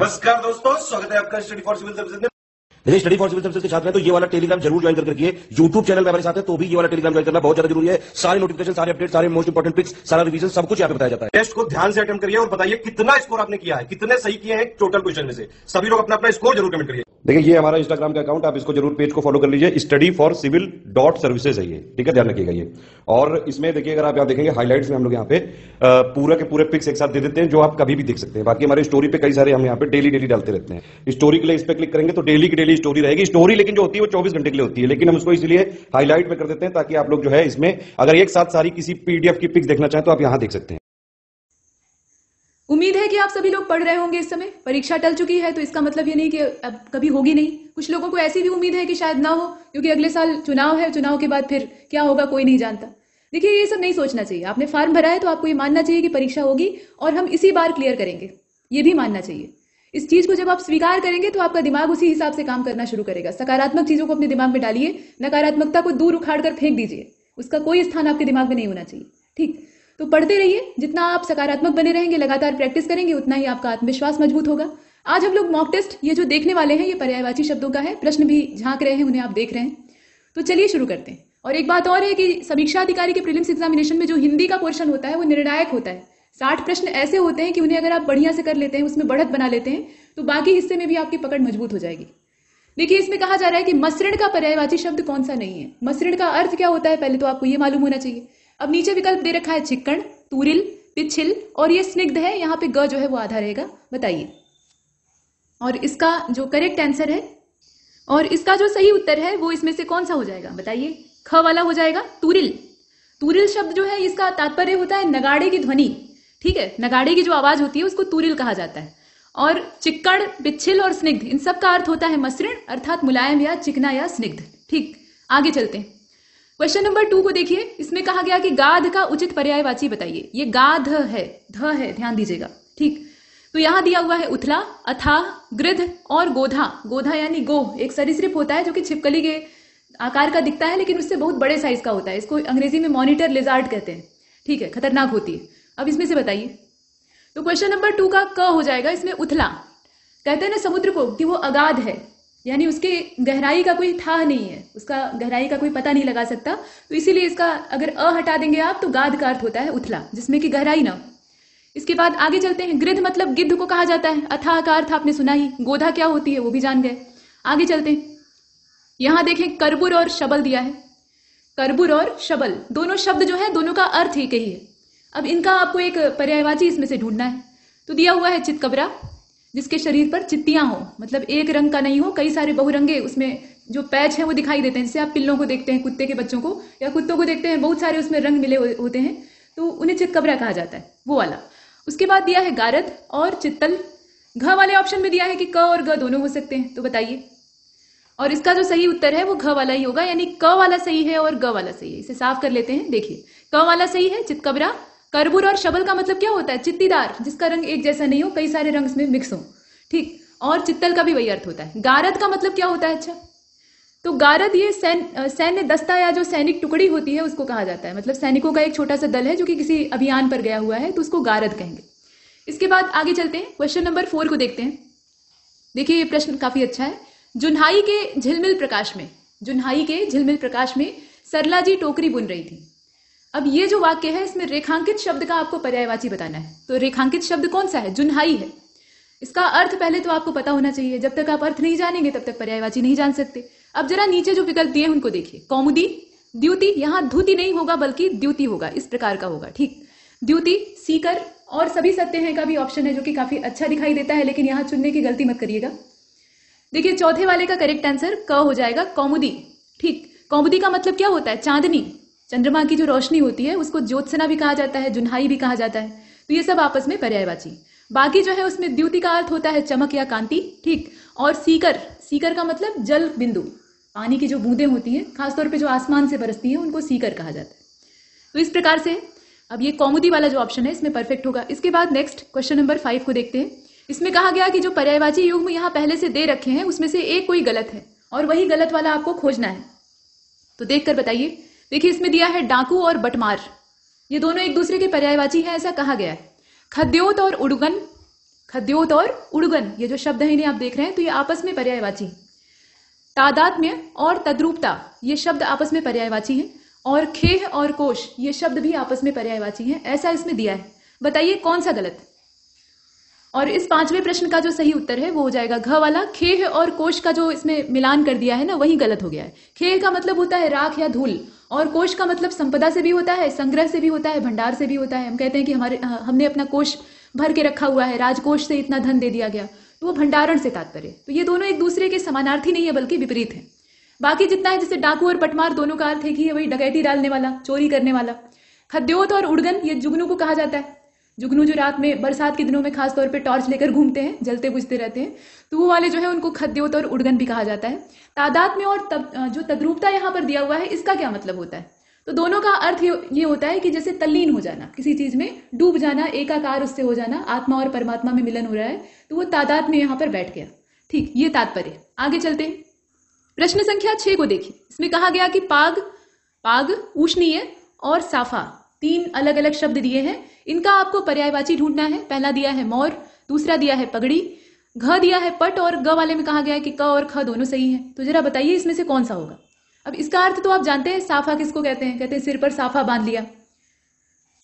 नमस्कार दोस्तों स्वागत है आपका स्टडी फॉर सिविल सर्विस में स्टडी फॉर सिविल सर्विस के साथ में तो ये वाला टेलीग्राम जरूर ज्वाइन करके रखिए यूट्यूब चैनल में हमारे साथ है तो भी ये वाला टेलीग्राम ज्वाइन करना बहुत ज्यादा जरूरी है सारे नोटिफिकेशन सारे अपडेट सारे मोस्ट इंपॉर्टेंट पिक्स सारा रिवीजन सब कुछ यहाँ पे बताया जाता है टेस्ट को ध्यान से अटेंड करिए और बताइए कितना स्कोर आपने किया है कितने सही किए हैं टोटल क्वेश्चन में से सभी लोग अपना अपना स्कोर जरूर कमेंट करिए देखिए ये हमारा इंस्टाग्राम का अकाउंट आप इसको जरूर पेज को फॉलो कर लीजिए study for civil dot services है ये ठीक है ध्यान रखिएगा ये और इसमें देखिए अगर आप यहाँ देखेंगे हाईलाइट में हम लोग यहाँ पे पूरा के पूरे पिक्स एक साथ दे देते हैं जो आप कभी भी देख सकते हैं बाकी हमारे स्टोरी पे कई सारे हम यहाँ पे डेली डेली डालते रहते हैं स्टोरी के लिए इस पर क्लिक करेंगे तो डेली की डेली स्टोरी रहेगी स्टोरी लेकिन जो होती है वो चौबीस घंटे के लिए होती है लेकिन हम उसको इसलिए हाईलाइट में कर देते हैं ताकि आप लोग जो है इसमें अगर एक साथ सारी किसी पीडीएफ की पिक्स देखना चाहें तो आप यहाँ देख सकते हैं उम्मीद है कि आप सभी लोग पढ़ रहे होंगे इस समय परीक्षा टल चुकी है तो इसका मतलब ये नहीं कि अब कभी होगी नहीं कुछ लोगों को ऐसी भी उम्मीद है कि शायद ना हो क्योंकि अगले साल चुनाव है चुनाव के बाद फिर क्या होगा कोई नहीं जानता देखिए ये सब नहीं सोचना चाहिए आपने फॉर्म भरा है तो आपको ये मानना चाहिए कि परीक्षा होगी और हम इसी बार क्लियर करेंगे ये भी मानना चाहिए इस चीज को जब आप स्वीकार करेंगे तो आपका दिमाग उसी हिसाब से काम करना शुरू करेगा सकारात्मक चीजों को अपने दिमाग में डालिए नकारात्मकता को दूर उखाड़ कर फेंक दीजिए उसका कोई स्थान आपके दिमाग में नहीं होना चाहिए ठीक तो पढ़ते रहिए जितना आप सकारात्मक बने रहेंगे लगातार प्रैक्टिस करेंगे उतना ही आपका आत्मविश्वास मजबूत होगा आज हम लोग मॉक टेस्ट ये जो देखने वाले हैं ये पर्यायवाची शब्दों का है प्रश्न भी झांक रहे हैं उन्हें आप देख रहे हैं तो चलिए शुरू करते हैं और एक बात और है कि समीक्षा अधिकारी के प्रीलिम्स एग्जामिनेशन में जो हिंदी का पोर्शन होता है वो निर्णायक होता है साठ प्रश्न ऐसे होते हैं कि उन्हें अगर आप बढ़िया से कर लेते हैं उसमें बढ़त बना लेते हैं तो बाकी हिस्से में भी आपकी पकड़ मजबूत हो जाएगी देखिए इसमें कहा जा रहा है कि मसृण का पर्यायवाची शब्द कौन सा नहीं है मसृण का अर्थ क्या होता है पहले तो आपको यह मालूम होना चाहिए अब नीचे विकल्प दे रखा है चिक्कण तुरिल पिछिल और ये स्निग्ध है यहाँ पे ग जो है वो आधा रहेगा बताइए और इसका जो करेक्ट आंसर है और इसका जो सही उत्तर है वो इसमें से कौन सा हो जाएगा बताइए ख वाला हो जाएगा तुरिल तुरिल शब्द जो है इसका तात्पर्य होता है नगाड़े की ध्वनि ठीक है नगाड़े की जो आवाज होती है उसको तुरिल कहा जाता है और चिक्कड़ बिच्छिल और स्निग्ध इन सब का अर्थ होता है मसृण अर्थात मुलायम या चिकना या स्निग्ध ठीक आगे चलते हैं क्वेश्चन नंबर टू को देखिए इसमें कहा गया कि गाध का उचित पर्यायवाची बताइए ये गाध है ध है ध्यान दीजिएगा ठीक तो यहां दिया हुआ है उथला अथा गृध और गोधा गोधा यानी गोह एक सिर्फ होता है जो कि छिपकली के आकार का दिखता है लेकिन उससे बहुत बड़े साइज का होता है इसको अंग्रेजी में मॉनिटर लिजार्ड कहते हैं ठीक है खतरनाक होती है अब इसमें से बताइए तो क्वेश्चन नंबर टू का क हो जाएगा इसमें उथला कहते हैं ना समुद्र को कि वो अगाध है यानी उसके गहराई का कोई था नहीं है उसका गहराई का कोई पता नहीं लगा सकता तो इसीलिए इसका अगर अ हटा देंगे आप तो गाद का अर्थ होता है उथला जिसमें कि गहराई ना इसके बाद आगे चलते हैं गृध मतलब गिद्ध को कहा जाता है अथाह का अर्थ आपने सुना ही गोधा क्या होती है वो भी जान गए आगे चलते हैं यहां देखें करबुर और शबल दिया है करबुर और शबल दोनों शब्द जो है दोनों का अर्थ एक ही है अब इनका आपको एक पर्यायवाची इसमें से ढूंढना है तो दिया हुआ है चितकबरा जिसके शरीर पर चित्तियां हो मतलब एक रंग का नहीं हो कई सारे बहुरंगे उसमें जो पैच है वो दिखाई देते हैं जैसे आप पिल्लों को देखते हैं कुत्ते के बच्चों को या कुत्तों को देखते हैं बहुत सारे उसमें रंग मिले होते हैं तो उन्हें चितकबरा कहा जाता है वो वाला उसके बाद दिया है गारद और चित्तल घ वाले ऑप्शन में दिया है कि क और ग दोनों हो सकते हैं तो बताइए और इसका जो सही उत्तर है वो घ वाला ही होगा यानी क वाला सही है और ग वाला सही है इसे साफ कर लेते हैं देखिए क वाला सही है चितकबरा करबूर और शबल का मतलब क्या होता है चित्तीदार जिसका रंग एक जैसा नहीं हो कई सारे रंग इसमें मिक्स हो ठीक और चित्तल का भी वही अर्थ होता है गारद का मतलब क्या होता है अच्छा तो गारद ये सैन्य सैन्य दस्ता या जो सैनिक टुकड़ी होती है उसको कहा जाता है मतलब सैनिकों का एक छोटा सा दल है जो कि किसी अभियान पर गया हुआ है तो उसको गारद कहेंगे इसके बाद आगे चलते हैं क्वेश्चन नंबर फोर को देखते हैं देखिए ये प्रश्न काफी अच्छा है जुन्हाई के झिलमिल प्रकाश में जुन्हाई के झिलमिल प्रकाश में सरला जी टोकरी बुन रही थी अब ये जो वाक्य है इसमें रेखांकित शब्द का आपको पर्यायवाची बताना है तो रेखांकित शब्द कौन सा है जुन्हाई है इसका अर्थ पहले तो आपको पता होना चाहिए जब तक आप अर्थ नहीं जानेंगे तब तक पर्यायवाची नहीं जान सकते अब जरा नीचे जो विकल्प दिए उनको देखिए कौमुदी द्युति यहां धुति नहीं होगा बल्कि द्युति होगा इस प्रकार का होगा ठीक द्युति सीकर और सभी सत्य हैं का भी ऑप्शन है जो कि काफी अच्छा दिखाई देता है लेकिन यहां चुनने की गलती मत करिएगा देखिए चौथे वाले का करेक्ट आंसर क हो जाएगा कौमुदी ठीक कौमुदी का मतलब क्या होता है चांदनी चंद्रमा की जो रोशनी होती है उसको ज्योत्सना भी कहा जाता है जुन्हाई भी कहा जाता है तो ये सब आपस में पर्यायवाची बाकी जो है उसमें द्युति का अर्थ होता है चमक या कांति ठीक और सीकर सीकर का मतलब जल बिंदु पानी की जो बूंदे होती हैं खासतौर पे जो आसमान से बरसती हैं उनको सीकर कहा जाता है तो इस प्रकार से अब ये कौमुदी वाला जो ऑप्शन है इसमें परफेक्ट होगा इसके बाद नेक्स्ट क्वेश्चन नंबर फाइव को देखते हैं इसमें कहा गया कि जो पर्यायवाची युग्म यहाँ पहले से दे रखे हैं उसमें से एक कोई गलत है और वही गलत वाला आपको खोजना है तो देखकर बताइए देखिए इसमें दिया है डाकू और बटमार ये दोनों एक दूसरे के पर्यायवाची हैं ऐसा कहा गया है खद्योत और उड़गन खद्योत और उड़गन ये जो शब्द है इन्हें आप देख रहे हैं तो ये आपस में पर्यायवाची तादात्म्य और तद्रूपता ये शब्द आपस में पर्यायवाची हैं और खेह और कोश ये शब्द भी आपस में पर्यायवाची हैं ऐसा इसमें दिया है बताइए कौन सा गलत और इस पांचवें प्रश्न का जो सही उत्तर है वो हो जाएगा घ वाला खेह और कोश का जो इसमें मिलान कर दिया है ना वही गलत हो गया है खेह का मतलब होता है राख या धूल और कोष का मतलब संपदा से भी होता है संग्रह से भी होता है भंडार से भी होता है हम कहते हैं कि हमारे हमने अपना कोष भर के रखा हुआ है राजकोष से इतना धन दे दिया गया तो वो भंडारण से तात्पर्य तो ये दोनों एक दूसरे के समानार्थी नहीं है बल्कि विपरीत है बाकी जितना है जैसे डाकू और पटमार दोनों का अर्थ है कि वही डकैती डालने वाला चोरी करने वाला खद्योत और उड़गन ये जुगनू को कहा जाता है जुगनू जो रात में बरसात के दिनों में खासतौर पर टॉर्च लेकर घूमते हैं जलते बुझते रहते हैं तो वो वाले जो है उनको खद्योत और उड़गन भी कहा जाता है तादाद में और तब, जो तद्रूपता यहाँ पर दिया हुआ है इसका क्या मतलब होता है तो दोनों का अर्थ ये होता है कि जैसे तल्लीन हो जाना किसी चीज में डूब जाना एकाकार उससे हो जाना आत्मा और परमात्मा में मिलन हो रहा है तो वो तादाद में यहाँ पर बैठ गया ठीक ये तात्पर्य आगे चलते हैं प्रश्न संख्या छह को देखिए इसमें कहा गया कि पाग पाग उष्णीय और साफा तीन अलग अलग शब्द दिए हैं इनका आपको पर्यायवाची ढूंढना है पहला दिया है मोर दूसरा दिया है पगड़ी घ दिया है पट और ग वाले में कहा गया है कि क और ख दोनों सही है तो जरा बताइए इसमें से कौन सा होगा अब इसका अर्थ तो आप जानते हैं साफा किसको कहते हैं कहते हैं सिर पर साफा बांध लिया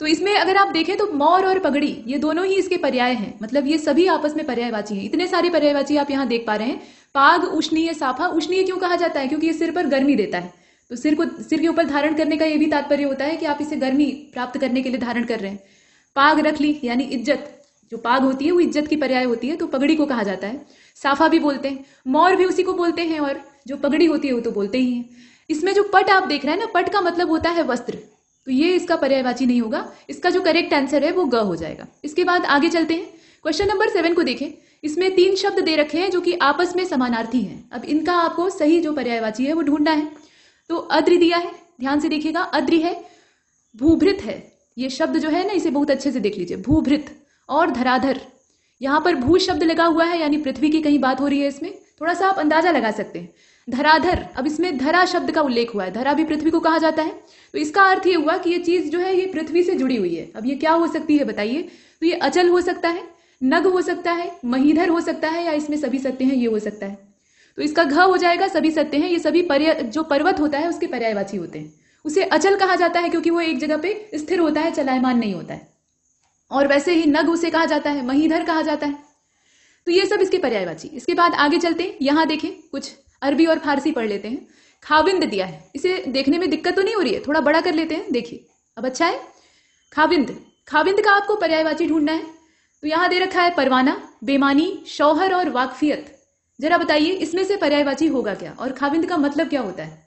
तो इसमें अगर आप देखें तो मौर और पगड़ी ये दोनों ही इसके पर्याय हैं मतलब ये सभी आपस में पर्यायवाची हैं इतने सारे पर्यायवाची आप यहाँ देख पा रहे हैं पाग उष्णीय साफा उष्णीय क्यों कहा जाता है क्योंकि ये सिर पर गर्मी देता है तो सिर को सिर के ऊपर धारण करने का ये भी तात्पर्य होता है कि आप इसे गर्मी प्राप्त करने के लिए धारण कर रहे हैं पाग रख ली यानी इज्जत जो पाग होती है वो इज्जत की पर्याय होती है तो पगड़ी को कहा जाता है साफा भी बोलते हैं मौर भी उसी को बोलते हैं और जो पगड़ी होती है वो तो बोलते ही है इसमें जो पट आप देख रहे हैं ना पट का मतलब होता है वस्त्र तो ये इसका पर्यायवाची नहीं होगा इसका जो करेक्ट आंसर है वो ग हो जाएगा इसके बाद आगे चलते हैं क्वेश्चन नंबर सेवन को देखें इसमें तीन शब्द दे रखे हैं जो कि आपस में समानार्थी हैं अब इनका आपको सही जो पर्यायवाची है वो ढूंढना है तो अद्रि दिया है ध्यान से देखिएगा अद्रि है भूभृत है ये शब्द जो है ना इसे बहुत अच्छे से देख लीजिए भूभृत और धराधर यहाँ पर भू शब्द लगा हुआ है यानी पृथ्वी की कहीं बात हो रही है इसमें थोड़ा सा आप अंदाजा लगा सकते हैं धराधर अब इसमें धरा शब्द का उल्लेख हुआ है धरा भी पृथ्वी को कहा जाता है तो इसका अर्थ ये हुआ कि ये चीज जो है ये पृथ्वी से जुड़ी हुई है अब ये क्या हो सकती है बताइए तो ये अचल हो सकता है नग हो सकता है महीधर हो सकता है या इसमें सभी सत्य हैं ये हो सकता है तो इसका घ हो जाएगा सभी सत्य हैं ये सभी पर्य जो पर्वत होता है उसके पर्यायवाची होते हैं उसे अचल कहा जाता है क्योंकि वो एक जगह पे स्थिर होता है चलायमान नहीं होता है और वैसे ही नग उसे कहा जाता है महीधर कहा जाता है तो ये सब इसके पर्यायवाची इसके बाद आगे चलते यहां देखें कुछ अरबी और फारसी पढ़ लेते हैं खाविंद दिया है इसे देखने में दिक्कत तो नहीं हो रही है थोड़ा बड़ा कर लेते हैं देखिए अब अच्छा है खाविंद खाविंद का आपको पर्यायवाची ढूंढना है तो यहां दे रखा है परवाना बेमानी शौहर और वाकफियत जरा बताइए इसमें से पर्यायवाची होगा क्या और खाविंद का मतलब क्या होता है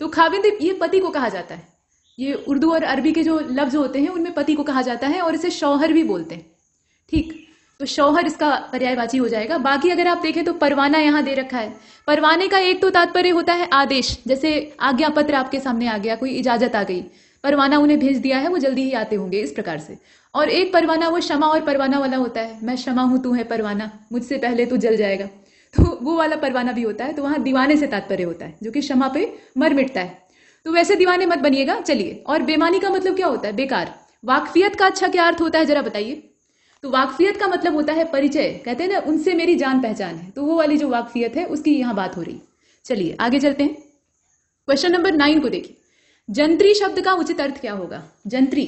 तो खाविंद ये पति को कहा जाता है ये उर्दू और अरबी के जो लफ्ज़ होते हैं उनमें पति को कहा जाता है और इसे शौहर भी बोलते हैं ठीक तो शौहर इसका पर्यायवाची हो जाएगा बाकी अगर आप देखें तो परवाना यहां दे रखा है परवाने का एक तो तात्पर्य होता है आदेश जैसे आज्ञा पत्र आपके सामने आ गया कोई इजाजत आ गई परवाना उन्हें भेज दिया है वो जल्दी ही आते होंगे इस प्रकार से और एक परवाना वो क्षमा और परवाना वाला होता है मैं क्षमा हूं तू है परवाना मुझसे पहले तू जल जाएगा तो वो वाला परवाना भी होता है तो वहां दीवाने से तात्पर्य होता है जो कि क्षमा पे मर मिटता है तो वैसे दीवाने मत बनिएगा चलिए और बेमानी का मतलब क्या होता है बेकार वाकफियत का अच्छा क्या अर्थ होता है जरा बताइए तो वाकफियत का मतलब होता है परिचय कहते हैं ना उनसे मेरी जान पहचान है तो वो वाली जो वाकफियत है उसकी यहां बात हो रही चलिए आगे चलते हैं क्वेश्चन नंबर नाइन को देखिए जंत्री शब्द का उचित अर्थ क्या होगा जंत्री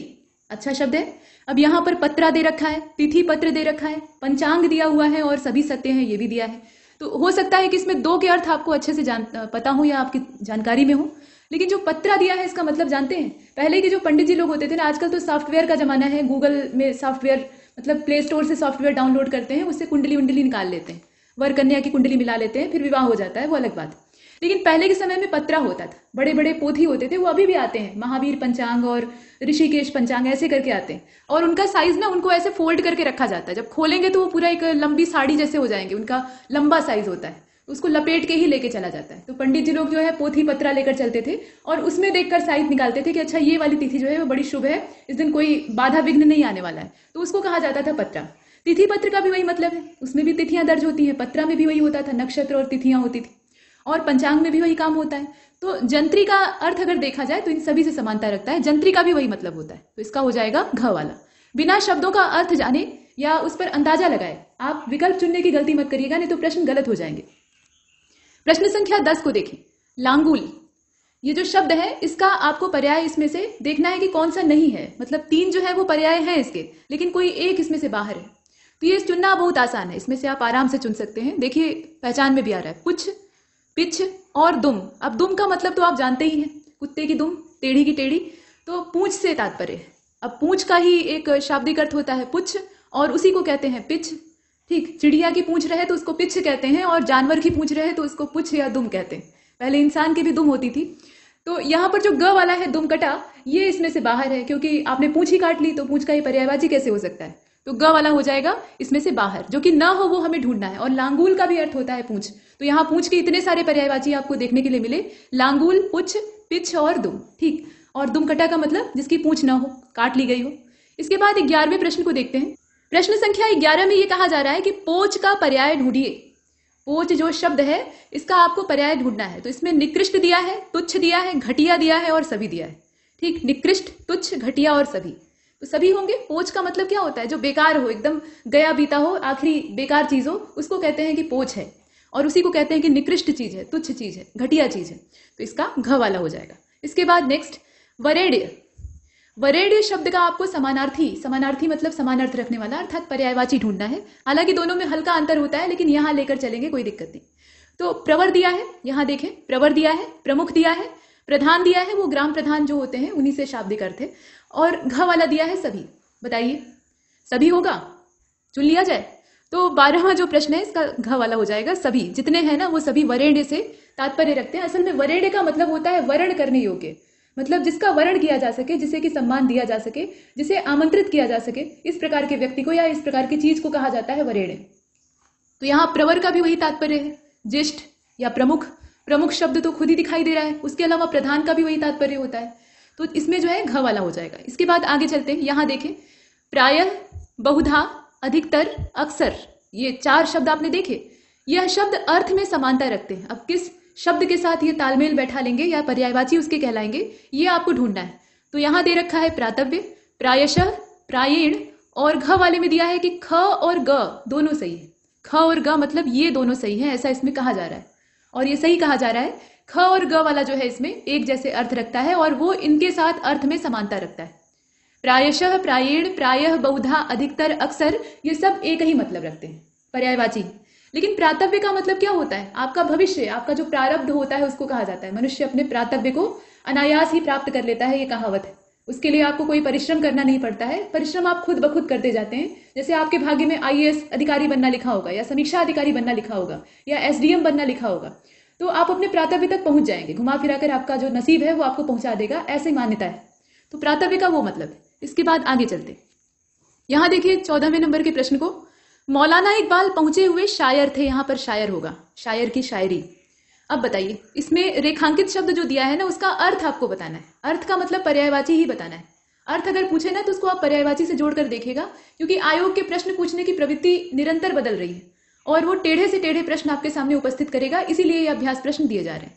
अच्छा शब्द है अब यहां पर पत्रा दे रखा है तिथि पत्र दे रखा है पंचांग दिया हुआ है और सभी सत्य है ये भी दिया है तो हो सकता है कि इसमें दो के अर्थ आपको अच्छे से जान पता हो या आपकी जानकारी में हो लेकिन जो पत्रा दिया है इसका मतलब जानते हैं पहले के जो पंडित जी लोग होते थे ना आजकल तो सॉफ्टवेयर का ज़माना है गूगल में सॉफ्टवेयर मतलब प्ले स्टोर से सॉफ्टवेयर डाउनलोड करते हैं उससे कुंडली उंडली निकाल लेते हैं वर कन्या की कुंडली मिला लेते हैं फिर विवाह हो जाता है वो अलग बात लेकिन पहले के समय में पत्रा होता था बड़े बड़े पोथी होते थे वो अभी भी आते हैं महावीर पंचांग और ऋषिकेश पंचांग ऐसे करके आते हैं और उनका साइज ना उनको ऐसे फोल्ड करके रखा जाता है जब खोलेंगे तो वो पूरा एक लंबी साड़ी जैसे हो जाएंगे उनका लंबा साइज होता है उसको लपेट के ही लेके चला जाता है तो पंडित जी लोग जो है पोथी पत्रा लेकर चलते थे और उसमें देखकर साइज निकालते थे कि अच्छा ये वाली तिथि जो है वो बड़ी शुभ है इस दिन कोई बाधा विघ्न नहीं आने वाला है तो उसको कहा जाता था पत्रा तिथि पत्र का भी वही मतलब है उसमें भी तिथियां दर्ज होती हैं पत्रा में भी वही होता था नक्षत्र और तिथियां होती थी और पंचांग में भी वही काम होता है तो जंत्री का अर्थ अगर देखा जाए तो इन सभी से समानता रखता है जंत्री का भी वही मतलब होता है तो इसका हो जाएगा घ वाला बिना शब्दों का अर्थ जाने या उस पर अंदाजा लगाए आप विकल्प चुनने की गलती मत करिएगा नहीं तो प्रश्न गलत हो जाएंगे प्रश्न संख्या दस को देखें लांगुल ये जो शब्द है इसका आपको पर्याय इसमें से देखना है कि कौन सा नहीं है मतलब तीन जो है वो पर्याय हैं इसके लेकिन कोई एक इसमें से बाहर है तो ये चुनना बहुत आसान है इसमें से आप आराम से चुन सकते हैं देखिए पहचान में भी आ रहा है कुछ पिछ और दुम अब दुम का मतलब तो आप जानते ही हैं कुत्ते की दुम टेढ़ी की टेढ़ी तो पूछ से तात्पर्य अब पूछ का ही एक शाब्दिक अर्थ होता है पुछ और उसी को कहते हैं पिछ ठीक चिड़िया की पूछ रहे तो उसको पिछ कहते हैं और जानवर की पूछ रहे तो उसको पुछ या दुम कहते हैं पहले इंसान की भी दुम होती थी तो यहाँ पर जो ग वाला है दुम कटा ये इसमें से बाहर है क्योंकि आपने पूछ ही काट ली तो पूछ का ही पर्यायवाची कैसे हो सकता है तो ग वाला हो जाएगा इसमें से बाहर जो कि ना हो वो हमें ढूंढना है और लांगूल का भी अर्थ होता है पूछ तो यहां पूछ के इतने सारे पर्यायवाची आपको देखने के लिए मिले लांगुल पुछ पिछ और दुम ठीक और दुम कटा का मतलब जिसकी पूछ ना हो काट ली गई हो इसके बाद ग्यारहवें प्रश्न को देखते हैं प्रश्न संख्या ग्यारह में यह कहा जा रहा है कि पोच का पर्याय ढूंढिए पोच जो शब्द है इसका आपको पर्याय ढूंढना है तो इसमें निकृष्ट दिया है तुच्छ दिया है घटिया दिया है और सभी दिया है ठीक निकृष्ट तुच्छ घटिया और सभी तो सभी होंगे पोच का मतलब क्या होता है जो बेकार हो एकदम गया बीता हो आखिरी बेकार चीज हो उसको कहते हैं कि पोच है और उसी को कहते हैं कि निकृष्ट चीज है तुच्छ चीज है घटिया चीज है तो इसका घ वाला हो जाएगा इसके बाद नेक्स्ट वरेड्य वरेड्य शब्द का आपको समानार्थी समानार्थी मतलब समानार्थ रखने वाला अर्थात पर्यायवाची ढूंढना है हालांकि दोनों में हल्का अंतर होता है लेकिन यहां लेकर चलेंगे कोई दिक्कत नहीं तो प्रवर दिया है यहां देखें प्रवर दिया है प्रमुख दिया है प्रधान दिया है वो ग्राम प्रधान जो होते हैं उन्हीं से शाब्दिक अर्थ है और घ वाला दिया है सभी बताइए सभी होगा चुन लिया जाए तो बारहवा जो प्रश्न है इसका घ वाला हो जाएगा सभी जितने हैं ना वो सभी वरेण्य से तात्पर्य रखते हैं असल में वरेण्य का मतलब होता है वर्ण करने योग्य मतलब जिसका वर्ण किया जा सके जिसे कि सम्मान दिया जा सके जिसे आमंत्रित किया जा सके इस प्रकार के व्यक्ति को या इस प्रकार की चीज को कहा जाता है वरेण्य तो यहाँ प्रवर का भी वही तात्पर्य है ज्येष्ठ या प्रमुख प्रमुख शब्द तो खुद ही दिखाई दे रहा है उसके अलावा प्रधान का भी वही तात्पर्य होता है तो इसमें जो है घ वाला हो जाएगा इसके बाद आगे चलते हैं यहाँ देखें प्राय बहुधा अधिकतर अक्सर ये चार शब्द आपने देखे यह शब्द अर्थ में समानता रखते हैं अब किस शब्द के साथ ये तालमेल बैठा लेंगे या पर्यायवाची उसके कहलाएंगे ये आपको ढूंढना है तो यहां दे रखा है प्रातव्य प्रायश प्रायेण और घ वाले में दिया है कि ख और ग दोनों सही है ख और ग मतलब ये दोनों सही है ऐसा इसमें कहा जा रहा है और ये सही कहा जा रहा है ख और ग वाला जो है इसमें एक जैसे अर्थ रखता है और वो इनके साथ अर्थ में समानता रखता है प्रायशः प्रायेण प्रायः बहुधा अधिकतर अक्सर ये सब एक ही मतलब रखते हैं पर्यायवाची लेकिन प्रातव्य का मतलब क्या होता है आपका भविष्य आपका जो प्रारब्ध होता है उसको कहा जाता है मनुष्य अपने प्रातव्य को अनायास ही प्राप्त कर लेता है ये कहावत है उसके लिए आपको कोई परिश्रम करना नहीं पड़ता है परिश्रम आप खुद बखुद करते जाते हैं जैसे आपके भाग्य में आईएएस अधिकारी बनना लिखा होगा या समीक्षा अधिकारी बनना लिखा होगा या एसडीएम बनना लिखा होगा तो आप अपने प्रातव्य तक पहुंच जाएंगे घुमा फिरा कर आपका जो नसीब है वो आपको पहुंचा देगा ऐसे मान्यता है तो प्रातव्य का वो मतलब है इसके बाद आगे चलते यहां देखिए चौदहवें नंबर के प्रश्न को मौलाना इकबाल पहुंचे हुए शायर थे यहां पर शायर होगा शायर की शायरी अब बताइए इसमें रेखांकित शब्द जो दिया है ना उसका अर्थ आपको बताना है अर्थ का मतलब पर्यायवाची ही बताना है अर्थ अगर पूछे ना तो उसको आप पर्यायवाची से जोड़कर देखेगा क्योंकि आयोग के प्रश्न पूछने की प्रवृत्ति निरंतर बदल रही है और वो टेढ़े से टेढ़े प्रश्न आपके सामने उपस्थित करेगा इसीलिए ये अभ्यास प्रश्न दिए जा रहे हैं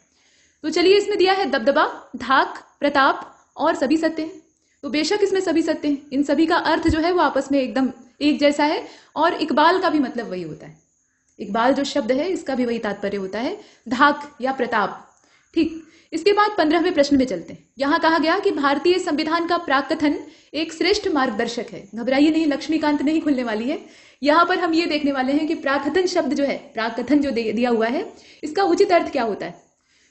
तो चलिए इसमें दिया है दबदबा धाक प्रताप और सभी सत्य तो बेशक इसमें सभी सत्य हैं इन सभी का अर्थ जो है वो आपस में एकदम एक जैसा है और इकबाल का भी मतलब वही होता है इकबाल जो शब्द है इसका भी वही तात्पर्य होता है धाक या प्रताप ठीक इसके बाद पंद्रहवें प्रश्न में चलते हैं यहाँ कहा गया कि भारतीय संविधान का प्राकथन एक श्रेष्ठ मार्गदर्शक है घबराइए नहीं लक्ष्मीकांत नहीं खुलने वाली है यहाँ पर हम ये देखने वाले हैं कि प्राकथन शब्द जो है प्राकथन जो दिया हुआ है इसका उचित अर्थ क्या होता है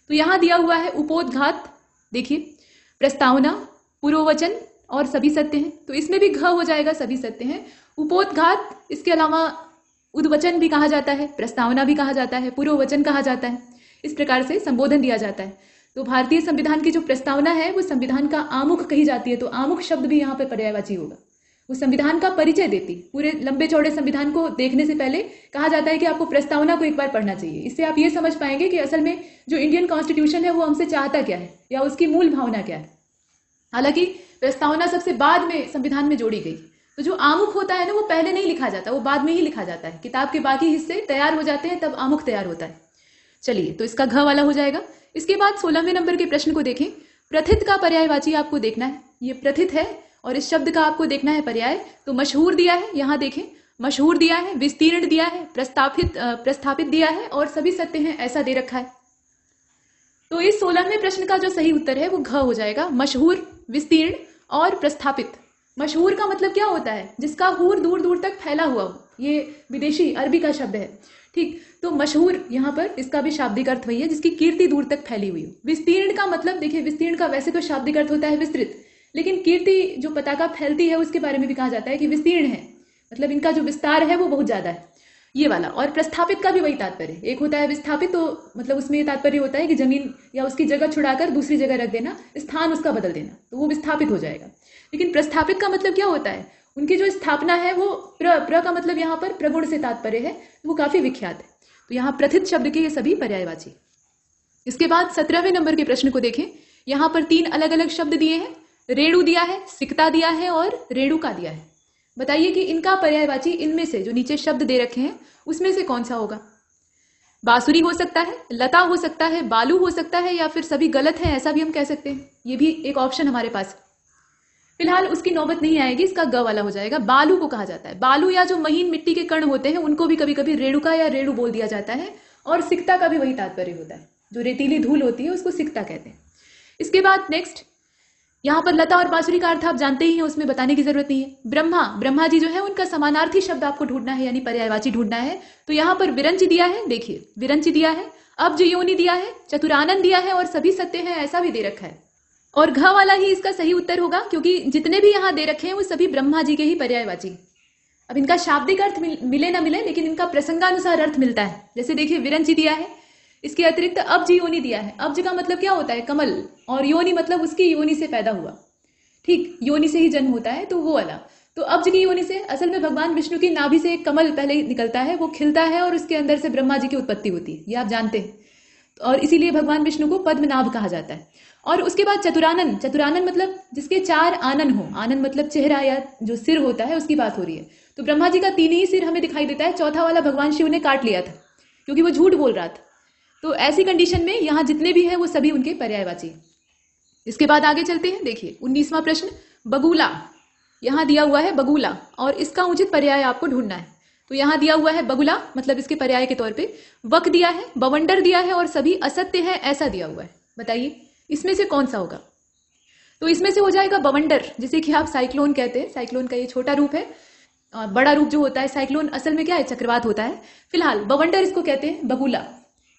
तो यहाँ दिया हुआ है उपोदघात देखिए प्रस्तावना पूर्ववचन और सभी सत्य हैं तो इसमें भी घ हो जाएगा सभी सत्य हैं उपोदघात इसके अलावा उद्वचन भी कहा जाता है प्रस्तावना भी कहा जाता है पूर्ववचन कहा जाता है इस प्रकार से संबोधन दिया जाता है तो भारतीय संविधान की जो प्रस्तावना है वो संविधान का आमुख कही जाती है तो आमुख शब्द भी यहाँ पर पर्यायवाची होगा वो संविधान का परिचय देती पूरे लंबे चौड़े संविधान को देखने से पहले कहा जाता है कि आपको प्रस्तावना को एक बार पढ़ना चाहिए इससे आप ये समझ पाएंगे कि असल में जो इंडियन कॉन्स्टिट्यूशन है वो हमसे चाहता क्या है या उसकी मूल भावना क्या है हालांकि प्रस्तावना सबसे बाद में संविधान में जोड़ी गई तो जो आमुख होता है ना वो पहले नहीं लिखा जाता वो बाद में ही लिखा जाता है किताब के बाकी हिस्से तैयार हो जाते हैं तब आमुख तैयार होता है चलिए तो इसका घ वाला हो जाएगा इसके बाद सोलहवें नंबर के प्रश्न को देखें प्रथित का पर्यायवाची आपको देखना है ये प्रथित है और इस शब्द का आपको देखना है पर्याय तो मशहूर दिया है यहाँ देखें मशहूर दिया है विस्तीर्ण दिया है प्रस्तापित प्रस्थापित दिया है और सभी सत्य हैं ऐसा दे रखा है तो इस सोलहवें प्रश्न का जो सही उत्तर है वो घ हो जाएगा मशहूर विस्तीर्ण और प्रस्थापित मशहूर का मतलब क्या होता है जिसका हूर दूर दूर तक फैला हुआ हो ये विदेशी अरबी का शब्द है ठीक तो मशहूर यहाँ पर इसका भी शाब्दिक अर्थ वही है जिसकी कीर्ति दूर तक फैली हुई हो विस्तीर्ण का मतलब देखिए विस्तीर्ण का वैसे तो शाब्दिक अर्थ होता है विस्तृत लेकिन कीर्ति जो पताका फैलती है उसके बारे में भी कहा जाता है कि विस्तीर्ण है मतलब इनका जो विस्तार है वो बहुत ज़्यादा है ये वाला और प्रस्थापित का भी वही तात्पर्य एक होता है विस्थापित तो मतलब उसमें ये तात्पर्य होता है कि जमीन या उसकी जगह छुड़ाकर दूसरी जगह रख देना स्थान उसका बदल देना तो वो विस्थापित हो जाएगा लेकिन प्रस्थापित का मतलब क्या होता है उनकी जो स्थापना है वो प्र प्र का मतलब यहाँ पर प्रगुण से तात्पर्य है तो वो काफी विख्यात है तो यहाँ प्रथित शब्द के ये सभी पर्यायवाची इसके बाद सत्रहवें नंबर के प्रश्न को देखें यहाँ पर तीन अलग अलग शब्द दिए हैं रेणु दिया है सिकता दिया है और रेणु का दिया है बताइए कि इनका पर्यायवाची इनमें से जो नीचे शब्द दे रखे हैं उसमें से कौन सा होगा बांसुरी हो सकता है लता हो सकता है बालू हो सकता है या फिर सभी गलत है ऐसा भी हम कह सकते हैं ये भी एक ऑप्शन हमारे पास है फिलहाल उसकी नौबत नहीं आएगी इसका ग वाला हो जाएगा बालू को कहा जाता है बालू या जो महीन मिट्टी के कण होते हैं उनको भी कभी कभी रेणुका या रेणु बोल दिया जाता है और सिकता का भी वही तात्पर्य होता है जो रेतीली धूल होती है उसको सिकता कहते हैं इसके बाद नेक्स्ट यहाँ पर लता और बांसुरी का अर्थ आप जानते ही हैं उसमें बताने की जरूरत नहीं है ब्रह्मा ब्रह्मा जी जो है उनका समानार्थी शब्द आपको ढूंढना है यानी पर्यायवाची ढूंढना है तो यहाँ पर विरंच दिया है देखिए विरंच दिया है अब जो योनि दिया है चतुरानंद दिया है और सभी सत्य है ऐसा भी दे रखा है और घ वाला ही इसका सही उत्तर होगा क्योंकि जितने भी यहाँ दे रखे हैं वो सभी ब्रह्मा जी के ही पर्यायवाची अब इनका शाब्दिक अर्थ मिले ना मिले लेकिन इनका प्रसंगानुसार अर्थ मिलता है जैसे देखिए विरंच दिया है इसके अतिरिक्त अब्ज योनि दिया है अब्ज का मतलब क्या होता है कमल और योनि मतलब उसकी योनि से पैदा हुआ ठीक योनि से ही जन्म होता है तो वो वाला तो अब्ज की योनि से असल में भगवान विष्णु की नाभि से एक कमल पहले निकलता है वो खिलता है और उसके अंदर से ब्रह्मा जी की उत्पत्ति होती है ये आप जानते हैं और इसीलिए भगवान विष्णु को पद्मनाभ कहा जाता है और उसके बाद चतुरानन चतुरानन मतलब जिसके चार आनन हो आनन मतलब चेहरा या जो सिर होता है उसकी बात हो रही है तो ब्रह्मा जी का तीन ही सिर हमें दिखाई देता है चौथा वाला भगवान शिव ने काट लिया था क्योंकि वो झूठ बोल रहा था तो ऐसी कंडीशन में यहां जितने भी हैं वो सभी उनके पर्यायवाची इसके बाद आगे चलते हैं देखिए उन्नीसवा प्रश्न बगुला यहां दिया हुआ है बगुला और इसका उचित पर्याय आपको ढूंढना है तो यहां दिया हुआ है बगुला मतलब इसके पर्याय के तौर पे वक दिया है बवंडर दिया है और सभी असत्य है ऐसा दिया हुआ है बताइए इसमें से कौन सा होगा तो इसमें से हो जाएगा बवंडर जिसे कि आप साइक्लोन कहते हैं साइक्लोन का ये छोटा रूप है बड़ा रूप जो होता है साइक्लोन असल में क्या है चक्रवात होता है फिलहाल बवंडर इसको कहते हैं बगुला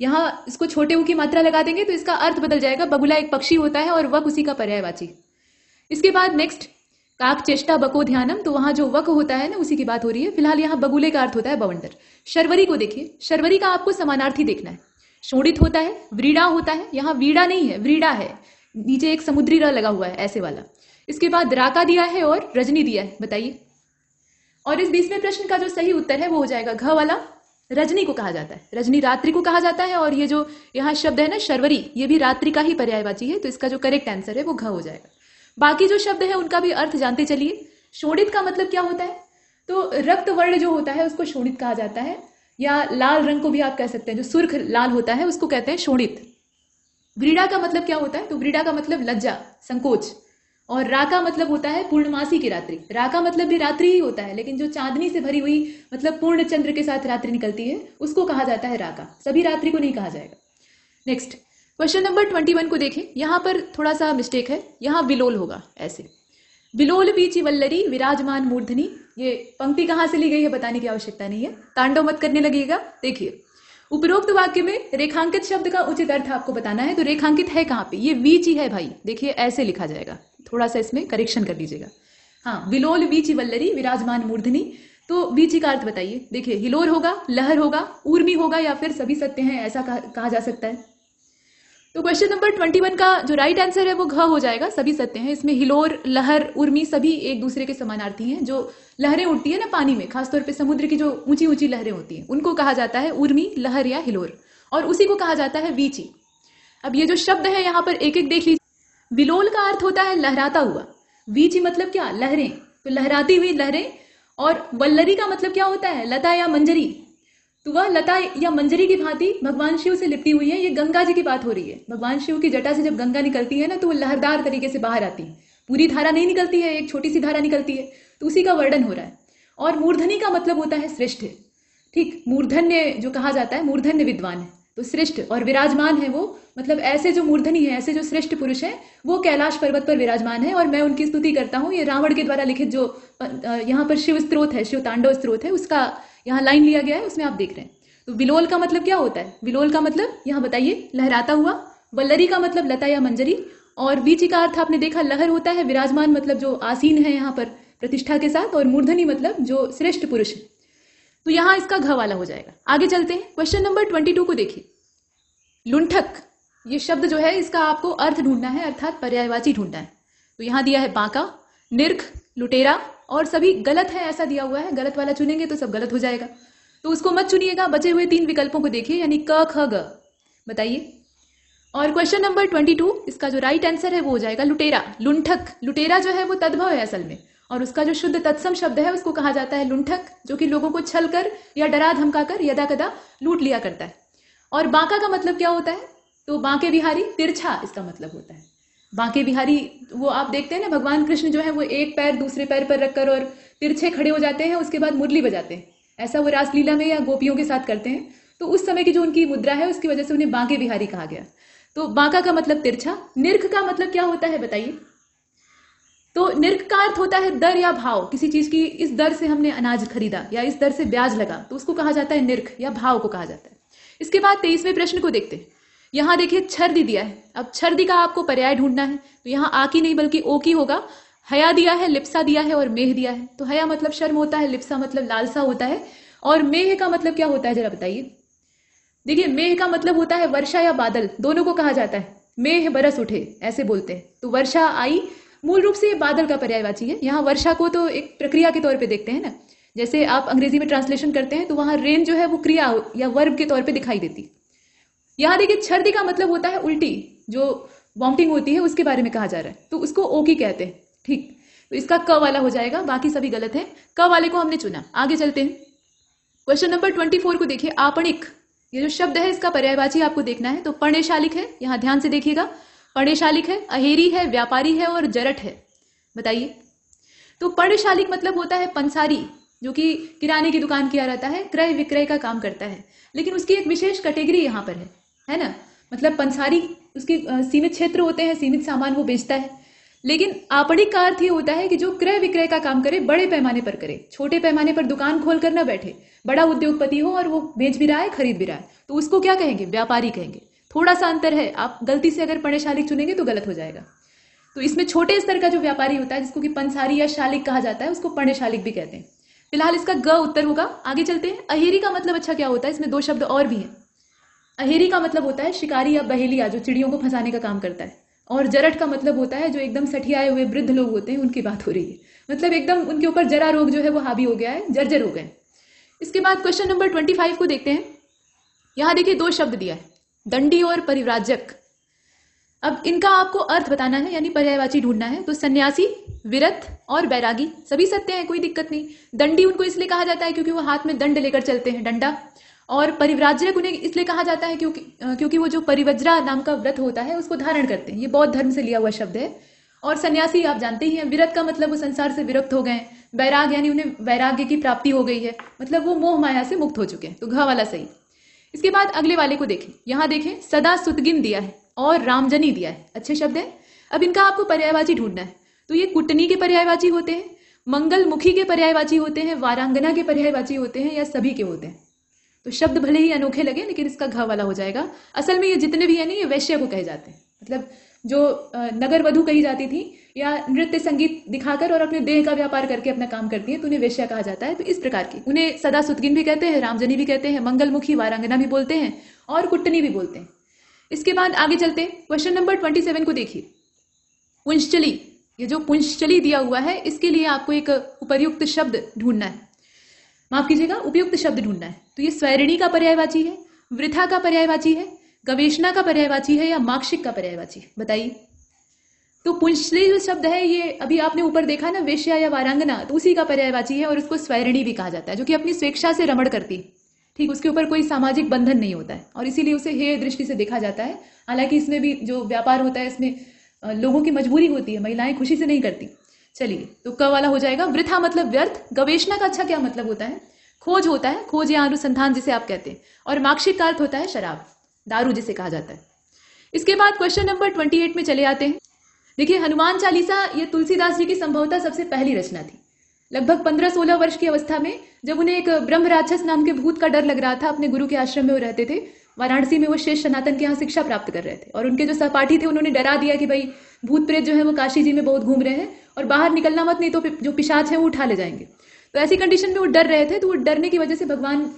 यहाँ इसको छोटे ऊ की मात्रा लगा देंगे तो इसका अर्थ बदल जाएगा बगुला एक पक्षी होता है और वक उसी का पर्यायवाची इसके बाद नेक्स्ट काक चेष्टा बको ध्यानम तो वहां जो वक होता है ना उसी की बात हो रही है फिलहाल यहाँ बगुले का अर्थ होता है बवंडर शर्वरी को देखिए शर्वरी का आपको समानार्थी देखना है शोणित होता है व्रीड़ा होता है यहाँ वीड़ा नहीं है व्रीड़ा है नीचे एक समुद्री र लगा हुआ है ऐसे वाला इसके बाद राका दिया है और रजनी दिया है बताइए और इस बीच में प्रश्न का जो सही उत्तर है वो हो जाएगा घ वाला रजनी को कहा जाता है रजनी रात्रि को कहा जाता है और ये जो यहाँ शब्द है ना शर्वरी ये भी रात्रि का ही पर्यायवाची है तो इसका जो करेक्ट आंसर है वो घ हो जाएगा बाकी जो शब्द है उनका भी अर्थ जानते चलिए शोणित का मतलब क्या होता है तो रक्त वर्ण जो होता है उसको शोणित कहा जाता है या लाल रंग को भी आप कह सकते हैं जो सुर्ख लाल होता है उसको कहते हैं शोणित व्रीड़ा का मतलब क्या होता है तो व्रीड़ा का मतलब लज्जा संकोच और राका मतलब होता है पूर्णमासी की रात्रि राका मतलब भी रात्रि ही होता है लेकिन जो चांदनी से भरी हुई मतलब पूर्ण चंद्र के साथ रात्रि निकलती है उसको कहा जाता है राका सभी रात्रि को नहीं कहा जाएगा next question number twenty one को देखें यहां पर थोड़ा सा मिस्टेक है यहां विलोल होगा ऐसे विलोल बीची वल्लरी विराजमान मूर्धनी ये पंक्ति कहां से ली गई है बताने की आवश्यकता नहीं है तांडव मत करने लगेगा देखिए उपरोक्त वाक्य में रेखांकित शब्द का उचित अर्थ आपको बताना है तो रेखांकित है कहां पे ये वीची है भाई देखिए ऐसे लिखा जाएगा थोड़ा सा इसमें करेक्शन कर लीजिएगा हाँ विलोल वीची वल्लरी विराजमान मूर्धनी तो वीची का अर्थ बताइए देखिए हिलोर होगा लहर होगा उर्मी होगा या फिर सभी सत्य हैं ऐसा कहा जा सकता है तो क्वेश्चन नंबर ट्वेंटी वन का जो राइट right आंसर है वो घ हो जाएगा सभी सत्य हैं इसमें हिलोर लहर उर्मी सभी एक दूसरे के समानार्थी हैं जो लहरें उठती है ना पानी में खासतौर पे समुद्र की जो ऊंची ऊंची लहरें होती हैं उनको कहा जाता है उर्मी लहर या हिलोर और उसी को कहा जाता है वीची अब ये जो शब्द है यहाँ पर एक एक देख लीजिए विलोल का अर्थ होता है लहराता हुआ वीची मतलब क्या लहरें तो लहराती हुई लहरें और वल्लरी का मतलब क्या होता है लता या मंजरी तो वह लता या मंजरी की भांति भगवान शिव से लिपटी हुई है ये गंगा जी की बात हो रही है भगवान शिव की जटा से जब गंगा निकलती है ना तो वो लहरदार तरीके से बाहर आती है पूरी धारा नहीं निकलती है एक छोटी सी धारा निकलती है तो उसी का वर्णन हो रहा है और मूर्धनी का मतलब होता है श्रेष्ठ ठीक मूर्धन्य जो कहा जाता है मूर्धन्य विद्वान है तो श्रेष्ठ और विराजमान है वो मतलब ऐसे जो मूर्धनी है ऐसे जो श्रेष्ठ पुरुष है वो कैलाश पर्वत पर विराजमान है और मैं उनकी स्तुति करता हूँ ये रावण के द्वारा लिखित जो यहाँ पर शिव स्त्रोत है शिव तांडव स्त्रोत है उसका यहाँ लाइन लिया गया है उसमें आप देख रहे हैं तो विलोल का मतलब क्या होता है विलोल का मतलब यहाँ बताइए लहराता हुआ वल्लरी का मतलब लता या मंजरी और वीची का अर्थ आपने देखा लहर होता है विराजमान मतलब जो आसीन है यहाँ पर प्रतिष्ठा के साथ और मूर्धनी मतलब जो श्रेष्ठ पुरुष है तो यहां इसका घ वाला हो जाएगा आगे चलते हैं क्वेश्चन नंबर ट्वेंटी टू को देखिए लुंठक ये शब्द जो है इसका आपको अर्थ ढूंढना है अर्थात पर्यायवाची ढूंढना है तो यहां दिया है बांका निर्ख लुटेरा और सभी गलत है ऐसा दिया हुआ है गलत वाला चुनेंगे तो सब गलत हो जाएगा तो उसको मत चुनिएगा बचे हुए तीन विकल्पों को देखिए यानी क ख ग बताइए और क्वेश्चन नंबर ट्वेंटी टू इसका जो राइट आंसर है वो हो जाएगा लुटेरा लुंठक लुटेरा जो है वो तद्भव है असल में और उसका जो शुद्ध तत्सम शब्द है उसको कहा जाता है लुंठक जो कि लोगों को छल कर या डरा धमका कर यदा कदा लूट लिया करता है और बांका का मतलब क्या होता है तो बांके बिहारी तिरछा इसका मतलब होता है बांके बिहारी वो आप देखते हैं ना भगवान कृष्ण जो है वो एक पैर दूसरे पैर पर रखकर और तिरछे खड़े हो जाते हैं उसके बाद मुरली बजाते हैं ऐसा वो रासलीला में या गोपियों के साथ करते हैं तो उस समय की जो उनकी मुद्रा है उसकी वजह से उन्हें बांके बिहारी कहा गया तो बांका का मतलब तिरछा निर्ख का मतलब क्या होता है बताइए तो निर्क का अर्थ होता है दर या भाव किसी चीज की इस दर से हमने अनाज खरीदा या इस दर से ब्याज लगा तो उसको कहा जाता है निर्क या भाव को कहा जाता है इसके बाद तेईसवें प्रश्न को देखते हैं यहां देखिए छर्दी दिया है अब छर्दी का आपको पर्याय ढूंढना है तो यहाँ आ की नहीं बल्कि ओ की होगा हया दिया है लिप्सा दिया है और मेह दिया है तो हया मतलब शर्म होता है लिप्सा मतलब लालसा होता है और मेह का मतलब क्या होता है जरा बताइए देखिए मेह का मतलब होता है वर्षा या बादल दोनों को कहा जाता है मेह बरस उठे ऐसे बोलते हैं तो वर्षा आई मूल रूप से ये बादल का पर्यायवाची है यहाँ वर्षा को तो एक प्रक्रिया के तौर पे देखते हैं ना जैसे आप अंग्रेजी में ट्रांसलेशन करते हैं तो वहां रेन जो है वो क्रिया या वर्ब के तौर पे दिखाई देती यहाँ देखिए छर्दी का मतलब होता है उल्टी जो वॉमिटिंग होती है उसके बारे में कहा जा रहा है तो उसको ओकी कहते हैं ठीक तो इसका क वाला हो जाएगा बाकी सभी गलत है क वाले को हमने चुना आगे चलते हैं क्वेश्चन नंबर ट्वेंटी फोर को देखिए आपणिक ये जो शब्द है इसका पर्यायवाची आपको देखना है तो पर्णेशालिक है यहाँ ध्यान से देखिएगा पर्णशालिक है अहेरी है व्यापारी है और जरट है बताइए तो पर्णशालिक मतलब होता है पंसारी जो कि किराने की दुकान किया रहता है क्रय विक्रय का काम करता है लेकिन उसकी एक विशेष कैटेगरी यहाँ पर है है ना मतलब पंसारी उसके सीमित क्षेत्र होते हैं सीमित सामान वो बेचता है लेकिन आपणिक का अर्थ ये होता है कि जो क्रय विक्रय का काम करे बड़े पैमाने पर करे छोटे पैमाने पर दुकान खोल कर ना बैठे बड़ा उद्योगपति हो और वो बेच भी रहा है खरीद भी रहा है तो उसको क्या कहेंगे व्यापारी कहेंगे थोड़ा सा अंतर है आप गलती से अगर शालिक चुनेंगे तो गलत हो जाएगा तो इसमें छोटे स्तर का जो व्यापारी होता है जिसको कि पंसारी या शालिक कहा जाता है उसको शालिक भी कहते हैं फिलहाल इसका ग उत्तर होगा आगे चलते हैं अहेरी का मतलब अच्छा क्या होता है इसमें दो शब्द और भी हैं अहेरी का मतलब होता है शिकारी या बहेलिया जो चिड़ियों को फंसाने का काम करता है और जरट का मतलब होता है जो एकदम सठियाए हुए वृद्ध लोग होते हैं उनकी बात हो रही है मतलब एकदम उनके ऊपर जरा रोग जो है वो हावी हो गया है जर्जर हो गए इसके बाद क्वेश्चन नंबर ट्वेंटी फाइव को देखते हैं यहाँ देखिए दो शब्द दिया है दंडी और परिव्राजक अब इनका आपको अर्थ बताना है यानी पर्यायवाची ढूंढना है तो सन्यासी विरत और बैरागी सभी सत्य हैं कोई दिक्कत नहीं दंडी उनको इसलिए कहा जाता है क्योंकि वो हाथ में दंड लेकर चलते हैं डंडा और परिव्राजक उन्हें इसलिए कहा जाता है क्योंकि क्योंकि वो जो परिवज्रा नाम का व्रत होता है उसको धारण करते हैं ये बौद्ध धर्म से लिया हुआ शब्द है और सन्यासी आप जानते ही हैं विरत का मतलब वो संसार से विरक्त हो गए वैराग यानी उन्हें वैराग्य की प्राप्ति हो गई है मतलब वो मोह माया से मुक्त हो चुके हैं तो घ वाला सही इसके बाद अगले वाले को देखें यहां देखें सदा सुतगिन दिया है और रामजनी दिया है अच्छे शब्द है अब इनका आपको पर्यायवाची ढूंढना है तो ये कुटनी के पर्यायवाची होते हैं मंगल मुखी के पर्यायवाची होते हैं वारांगना के पर्यायवाची होते हैं या सभी के होते हैं तो शब्द भले ही अनोखे लगे लेकिन इसका घ वाला हो जाएगा असल में ये जितने भी है ना ये वैश्य को कहे जाते हैं मतलब जो नगर वधु कही जाती थी या नृत्य संगीत दिखाकर और अपने देह का व्यापार करके अपना काम करती है तो उन्हें वेश्या कहा जाता है तो इस प्रकार की उन्हें सदा सुतगिन भी कहते हैं रामजनी भी कहते हैं मंगलमुखी वारांगना भी बोलते हैं और कुट्टनी भी बोलते हैं इसके बाद आगे चलते क्वेश्चन नंबर ट्वेंटी सेवन को देखिए पुंशचली ये जो पुंशचली दिया हुआ है इसके लिए आपको एक उपयुक्त शब्द ढूंढना है माफ कीजिएगा उपयुक्त शब्द ढूंढना है तो ये स्वरिणी का पर्यायवाची है वृथा का पर्यायवाची है गवेशा का पर्यायवाची है या माक्षिक का पर्यायवाची बताइए तो पुंशली जो शब्द है ये अभी आपने ऊपर देखा ना वेश्या या वारांगना तो उसी का पर्यायवाची है और उसको स्वर्णी भी कहा जाता है जो कि अपनी स्वेच्छा से रमण करती ठीक उसके ऊपर कोई सामाजिक बंधन नहीं होता है और इसीलिए उसे हे दृष्टि से देखा जाता है हालांकि इसमें भी जो व्यापार होता है इसमें लोगों की मजबूरी होती है महिलाएं खुशी से नहीं करती चलिए तो क वाला हो जाएगा वृथा मतलब व्यर्थ गवेशा का अच्छा क्या मतलब होता है खोज होता है खोज या अनुसंधान जिसे आप कहते हैं और माक्षिक का अर्थ होता है शराब दारू जिसे कहा जाता है इसके बाद क्वेश्चन नंबर ट्वेंटी एट में चले आते हैं देखिए हनुमान चालीसा ये तुलसीदास जी की संभवतः सबसे पहली रचना थी लगभग पंद्रह सोलह वर्ष की अवस्था में जब उन्हें एक ब्रह्म राक्षस नाम के भूत का डर लग रहा था अपने गुरु के आश्रम में वो रहते थे वाराणसी में वो शेष सनातन के यहाँ शिक्षा प्राप्त कर रहे थे और उनके जो सहपाठी थे उन्होंने डरा दिया कि भाई भूत प्रेत जो है वो काशी जी में बहुत घूम रहे हैं और बाहर निकलना मत नहीं तो जो पिशाच है वो उठा ले जाएंगे तो ऐसी कंडीशन में वो डर रहे थे तो वो डरने की वजह से भगवान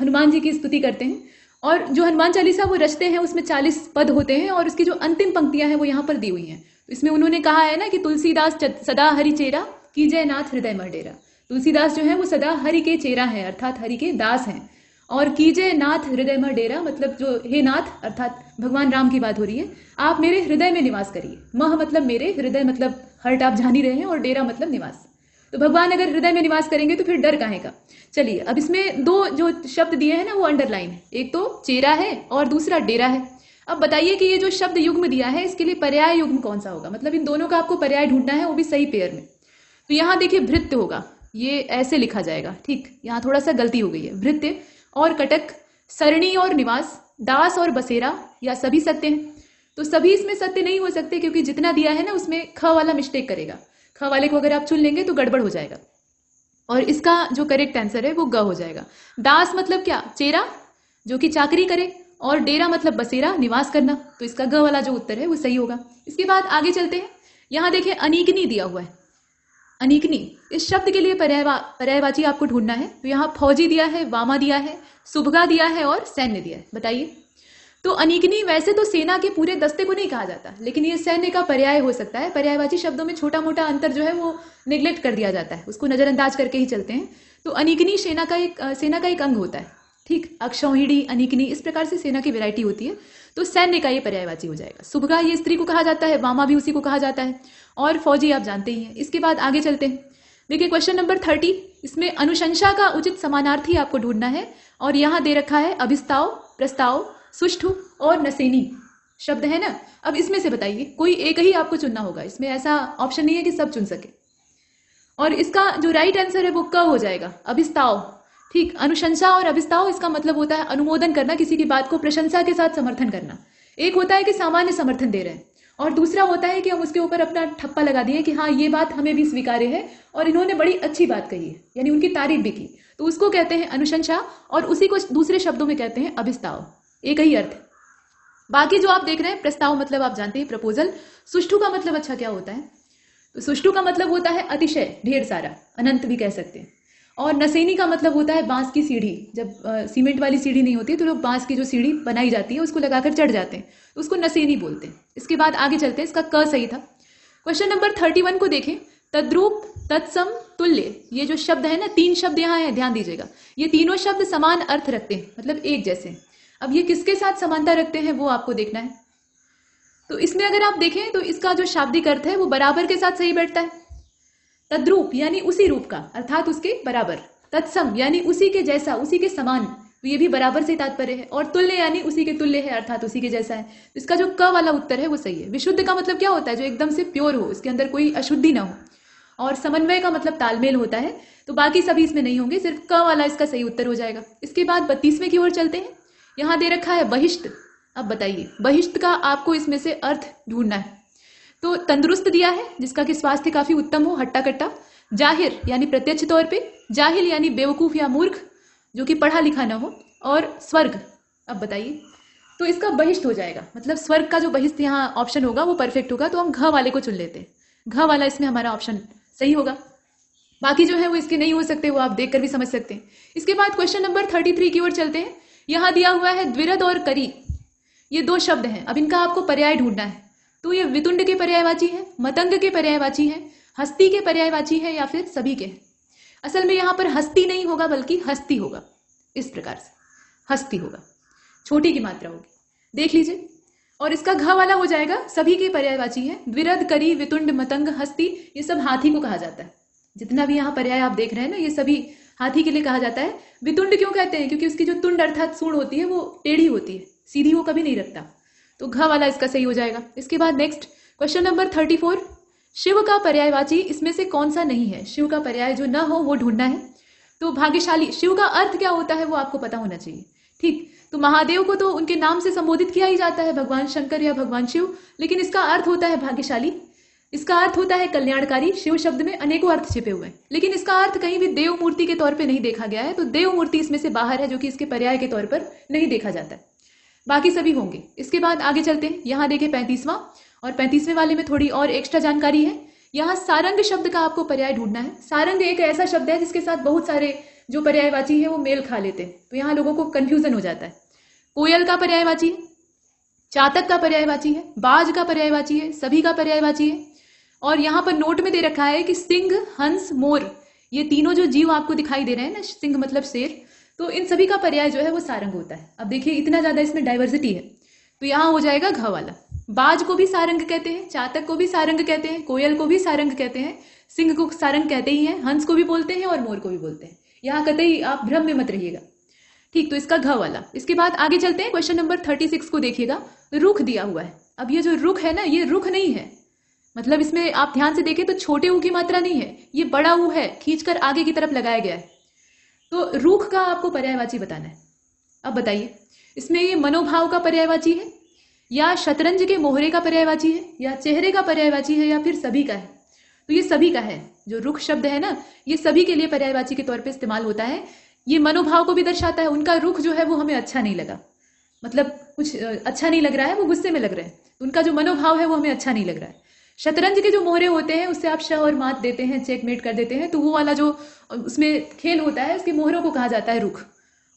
हनुमान जी की स्तुति करते हैं और जो हनुमान चालीसा वो रचते हैं उसमें चालीस पद होते हैं और उसकी जो अंतिम पंक्तियां हैं वो यहाँ पर दी हुई हैं तो इसमें उन्होंने कहा है ना कि तुलसीदास सदा हरि चेरा की जय नाथ हृदय मर डेरा तुलसीदास जो है वो सदा हरि के चेरा है अर्थात हरि के दास हैं और की जय नाथ हृदय मर डेरा मतलब जो हे नाथ अर्थात भगवान राम की बात हो रही है आप मेरे हृदय में निवास करिए मह मतलब मेरे हृदय मतलब हर्ट आप जान ही रहे हैं और डेरा मतलब निवास तो भगवान अगर हृदय में निवास करेंगे तो फिर डर कहेगा का चलिए अब इसमें दो जो शब्द दिए हैं ना वो अंडरलाइन है एक तो चेरा है और दूसरा डेरा है अब बताइए कि ये जो शब्द युग्म दिया है इसके लिए पर्याय युग्म कौन सा होगा मतलब इन दोनों का आपको पर्याय ढूंढना है वो भी सही पेयर में तो यहाँ देखिए भृत्य होगा ये ऐसे लिखा जाएगा ठीक यहाँ थोड़ा सा गलती हो गई है भृत्य और कटक सरणी और निवास दास और बसेरा या सभी सत्य हैं तो सभी इसमें सत्य नहीं हो सकते क्योंकि जितना दिया है ना उसमें ख वाला मिस्टेक करेगा ख वाले को अगर आप चुन लेंगे तो गड़बड़ हो जाएगा और इसका जो करेक्ट आंसर है वो ग हो जाएगा दास मतलब क्या चेरा जो कि चाकरी करे और डेरा मतलब बसेरा निवास करना तो इसका ग वाला जो उत्तर है वो सही होगा इसके बाद आगे चलते हैं यहाँ देखिए अनिकनी दिया हुआ है अनिकनी इस शब्द के लिए पर्यायवा पर्यायवाची आपको ढूंढना है तो यहाँ फौजी दिया है वामा दिया है सुभगा दिया है और सैन्य दिया है बताइए तो अनिग्नि वैसे तो सेना के पूरे दस्ते को नहीं कहा जाता लेकिन ये सैन्य का पर्याय हो सकता है पर्यायवाची शब्दों में छोटा मोटा अंतर जो है वो निग्लेक्ट कर दिया जाता है उसको नज़रअंदाज करके ही चलते हैं तो अनिग्नि सेना का एक सेना का एक अंग होता है ठीक अक्षौहिणी अनिग्नि इस प्रकार से सेना की वेरायटी होती है तो सैन्य का ये पर्यायवाची हो जाएगा सुभगा ये स्त्री को कहा जाता है वामा भी उसी को कहा जाता है और फौजी आप जानते ही हैं इसके बाद आगे चलते हैं देखिए क्वेश्चन नंबर थर्टी इसमें अनुशंसा का उचित समानार्थी आपको ढूंढना है और यहाँ दे रखा है अभिस्ताव प्रस्ताव सुष्ठु और नसेनी शब्द है ना अब इसमें से बताइए कोई एक ही आपको चुनना होगा इसमें ऐसा ऑप्शन नहीं है कि सब चुन सके और इसका जो राइट आंसर है वो क हो जाएगा अभिस्ताव ठीक अनुशंसा और अभिस्ताव इसका मतलब होता है अनुमोदन करना किसी की बात को प्रशंसा के साथ समर्थन करना एक होता है कि सामान्य समर्थन दे रहे हैं और दूसरा होता है कि हम उसके ऊपर अपना ठप्पा लगा दिए कि हाँ ये बात हमें भी स्वीकार्य है और इन्होंने बड़ी अच्छी बात कही है यानी उनकी तारीफ भी की तो उसको कहते हैं अनुशंसा और उसी को दूसरे शब्दों में कहते हैं अभिस्ताव एक ही अर्थ बाकी जो आप देख रहे हैं प्रस्ताव मतलब आप जानते हैं प्रपोजल सुष्टु का मतलब अच्छा क्या होता है तो सुष्टु का मतलब होता है अतिशय ढेर सारा अनंत भी कह सकते हैं और नसेनी का मतलब होता है बांस की सीढ़ी जब आ, सीमेंट वाली सीढ़ी नहीं होती तो लोग बांस की जो सीढ़ी बनाई जाती है उसको लगाकर चढ़ जाते हैं तो उसको नसेनी बोलते हैं इसके बाद आगे चलते हैं इसका क सही था क्वेश्चन नंबर थर्टी वन को देखें तद्रूप तत्सम तुल्य ये जो शब्द है ना तीन शब्द यहाँ है ध्यान दीजिएगा ये तीनों शब्द समान अर्थ रखते हैं मतलब एक जैसे अब ये किसके साथ समानता रखते हैं वो आपको देखना है तो इसमें अगर आप देखें तो इसका जो शाब्दिक अर्थ है वो बराबर के साथ सही बैठता है तद्रूप यानी उसी रूप का अर्थात उसके बराबर तत्सम यानी उसी के जैसा उसी के समान तो ये भी बराबर से तात्पर्य है और तुल्य यानी उसी के तुल्य है अर्थात उसी के जैसा है तो इसका जो क वाला उत्तर है वो सही है विशुद्ध का मतलब क्या होता है जो एकदम से प्योर हो इसके अंदर कोई अशुद्धि ना हो और समन्वय का मतलब तालमेल होता है तो बाकी सभी इसमें नहीं होंगे सिर्फ क वाला इसका सही उत्तर हो जाएगा इसके बाद बत्तीसवें की ओर चलते हैं यहां दे रखा है बहिष्ट अब बताइए बहिष्ट का आपको इसमें से अर्थ ढूंढना है तो तंदुरुस्त दिया है जिसका कि स्वास्थ्य काफी उत्तम हो हट्टा कट्टा जाहिर यानी प्रत्यक्ष तौर पे जाहिल यानी बेवकूफ या मूर्ख जो कि पढ़ा लिखा ना हो और स्वर्ग अब बताइए तो इसका बहिष्ट हो जाएगा मतलब स्वर्ग का जो बहिष्ट यहाँ ऑप्शन होगा वो परफेक्ट होगा तो हम घ वाले को चुन लेते हैं घ वाला इसमें हमारा ऑप्शन सही होगा बाकी जो है वो इसके नहीं हो सकते वो आप देखकर भी समझ सकते हैं इसके बाद क्वेश्चन नंबर थर्टी थ्री की ओर चलते हैं यहां दिया हुआ है द्विरद और करी ये दो शब्द हैं अब इनका आपको पर्याय ढूंढना है तो ये वितुंड के पर्यायवाची है मतंग के पर्यायवाची है हस्ती के पर्यायवाची है या फिर सभी के असल में यहां पर हस्ती नहीं होगा बल्कि हस्ती होगा इस प्रकार से हस्ती होगा छोटी की मात्रा होगी देख लीजिए और इसका घ वाला हो जाएगा सभी के पर्यायवाची है द्विरद करी वितुंड मतंग हस्ती ये सब हाथी को कहा जाता है जितना भी यहाँ पर्याय आप देख रहे हैं ना ये सभी हाथी के लिए कहा जाता है वितुंड क्यों कहते हैं क्योंकि उसकी जो तुंड अर्थात सूण होती है वो टेढ़ी होती है सीधी वो कभी नहीं रखता तो घ वाला इसका सही हो जाएगा इसके बाद next question number thirty four Shiva का पर्यायवाची इसमें से कौन सा नहीं है शिव का पर्याय जो ना हो वो ढूंढना है तो भाग्यशाली शिव का अर्थ क्या होता है वो आपको पता होना चाहिए ठीक तो महादेव को तो उनके नाम से संबोधित किया ही जाता है भगवान शंकर या भगवान शिव लेकिन इसका अर्थ होता है भाग्यशाली इसका अर्थ होता है कल्याणकारी शिव शब्द में अनेकों अर्थ छिपे हुए हैं लेकिन इसका अर्थ कहीं भी देव मूर्ति के तौर पे नहीं देखा गया है तो देव मूर्ति इसमें से बाहर है जो कि इसके पर्याय के तौर पर नहीं देखा जाता है बाकी सभी होंगे इसके बाद आगे चलते हैं यहाँ देखें पैंतीसवां और पैंतीसवें वाले में थोड़ी और एक्स्ट्रा जानकारी है यहाँ सारंग शब्द का आपको पर्याय ढूंढना है सारंग एक ऐसा शब्द है जिसके साथ बहुत सारे जो पर्यायवाची है वो मेल खा लेते हैं तो यहाँ लोगों को कन्फ्यूजन हो जाता है कोयल का पर्यायवाची है चातक का पर्यायवाची है बाज का पर्यायवाची है सभी का पर्यायवाची है और यहाँ पर नोट में दे रखा है कि सिंह हंस मोर ये तीनों जो जीव आपको दिखाई दे रहे हैं ना सिंह मतलब शेर तो इन सभी का पर्याय जो है वो सारंग होता है अब देखिए इतना ज्यादा इसमें डाइवर्सिटी है तो यहाँ हो जाएगा घ वाला बाज को भी सारंग कहते हैं चातक को भी सारंग कहते हैं कोयल को भी सारंग कहते हैं सिंह को सारंग कहते ही हैं हंस को भी बोलते हैं और मोर को भी बोलते हैं यहाँ कतई आप भ्रम में मत रहिएगा ठीक तो इसका घ वाला इसके बाद आगे चलते हैं क्वेश्चन नंबर थर्टी सिक्स को देखिएगा रुख दिया हुआ है अब ये जो रुख है ना ये रुख नहीं है मतलब इसमें आप ध्यान से देखें तो छोटे ऊ की मात्रा नहीं है ये बड़ा ऊ है खींचकर आगे की तरफ लगाया गया है तो रूख का आपको पर्यायवाची बताना है अब बताइए इसमें ये मनोभाव का पर्यायवाची है या शतरंज के मोहरे का पर्यायवाची है या चेहरे का पर्यायवाची है या फिर सभी का है तो ये सभी का है जो रुख शब्द है ना ये सभी के लिए पर्यायवाची के तौर पर इस्तेमाल होता है ये मनोभाव को भी दर्शाता है उनका रुख जो है वो हमें अच्छा नहीं लगा मतलब कुछ अच्छा नहीं लग रहा है वो गुस्से में लग रहा है उनका जो मनोभाव है वो हमें अच्छा नहीं लग रहा है शतरंज के जो मोहरे होते हैं उससे आप शह और मात देते हैं चेकमेट कर देते हैं तो वो वाला जो उसमें खेल होता है उसके मोहरों को कहा जाता है रुख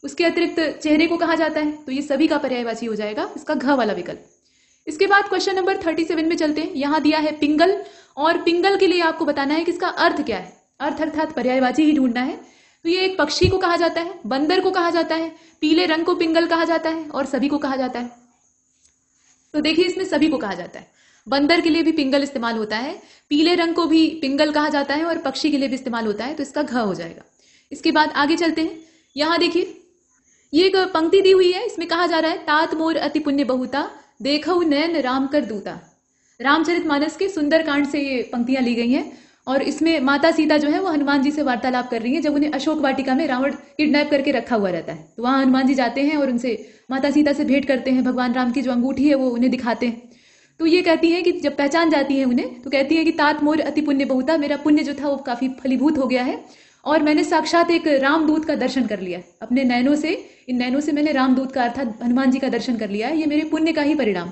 उसके अतिरिक्त चेहरे को कहा जाता है तो ये सभी का पर्यायवाची हो जाएगा इसका घ वाला विकल्प इसके बाद क्वेश्चन नंबर थर्टी सेवन में चलते हैं यहाँ दिया है पिंगल और पिंगल के लिए आपको बताना है कि इसका अर्थ क्या है अर्थ अर्थात पर्यायवाची ही ढूंढना है तो ये एक पक्षी को कहा जाता है बंदर को कहा जाता है पीले रंग को पिंगल कहा जाता है और सभी को कहा जाता है तो देखिए इसमें सभी को कहा जाता है बंदर के लिए भी पिंगल इस्तेमाल होता है पीले रंग को भी पिंगल कहा जाता है और पक्षी के लिए भी इस्तेमाल होता है तो इसका घ हो जाएगा इसके बाद आगे चलते हैं यहां देखिए ये एक पंक्ति दी हुई है इसमें कहा जा रहा है तात मोर अति पुण्य बहुता देखऊ नयन राम कर दूता रामचरित मानस के सुंदर कांड से ये पंक्तियां ली गई हैं और इसमें माता सीता जो है वो हनुमान जी से वार्तालाप कर रही हैं जब उन्हें अशोक वाटिका में रावण किडनैप करके रखा हुआ रहता है तो वहां हनुमान जी जाते हैं और उनसे माता सीता से भेंट करते हैं भगवान राम की जो अंगूठी है वो उन्हें दिखाते हैं तो ये कहती हैं कि जब पहचान जाती है उन्हें तो कहती है कि तात मोर अति पुण्य बहुता मेरा पुण्य जो था वो काफ़ी फलीभूत हो गया है और मैंने साक्षात एक रामदूत का दर्शन कर लिया अपने नैनों से इन नैनों से मैंने रामदूत का अर्थात हनुमान जी का दर्शन कर लिया है ये मेरे पुण्य का ही परिणाम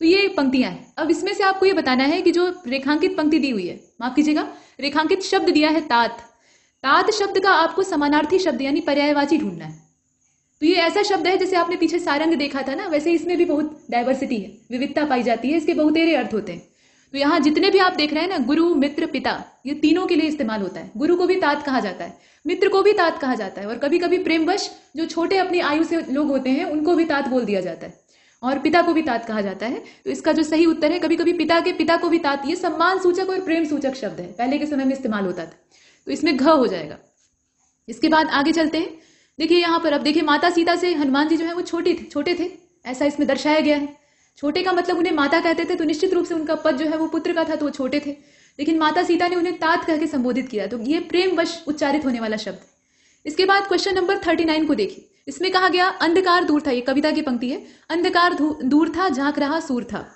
तो ये पंक्तियां हैं अब इसमें से आपको ये बताना है कि जो रेखांकित पंक्ति दी हुई है माफ कीजिएगा रेखांकित शब्द दिया है तात तात शब्द का आपको समानार्थी शब्द यानी पर्यायवाची ढूंढना है तो ये ऐसा शब्द है जैसे आपने पीछे सारंग देखा था ना वैसे इसमें भी बहुत डाइवर्सिटी है विविधता पाई जाती है इसके बहुतेरे अर्थ होते हैं तो यहाँ जितने भी आप देख रहे हैं ना गुरु मित्र पिता ये तीनों के लिए इस्तेमाल होता है गुरु को भी तात कहा जाता है मित्र को भी तात कहा जाता है और कभी कभी प्रेमवश जो छोटे अपनी आयु से लोग होते हैं उनको भी तात बोल दिया जाता है और पिता को भी तात कहा जाता है तो इसका जो सही उत्तर है कभी कभी पिता के पिता को भी तात ये सम्मान सूचक और प्रेम सूचक शब्द है पहले के समय में इस्तेमाल होता था तो इसमें घ हो जाएगा इसके बाद आगे चलते हैं देखिए यहाँ पर अब देखिए माता सीता से हनुमान जी जो है वो छोटे थे छोटे थे ऐसा इसमें दर्शाया गया है छोटे का मतलब उन्हें माता कहते थे तो निश्चित रूप से उनका पद जो है वो पुत्र का था तो वो छोटे थे लेकिन माता सीता ने उन्हें तात कह के संबोधित किया तो ये वश उच्चारित होने वाला शब्द है इसके बाद क्वेश्चन नंबर थर्टी नाइन को देखिए इसमें कहा गया अंधकार दूर था ये कविता की पंक्ति है अंधकार दूर था झांक रहा सूर था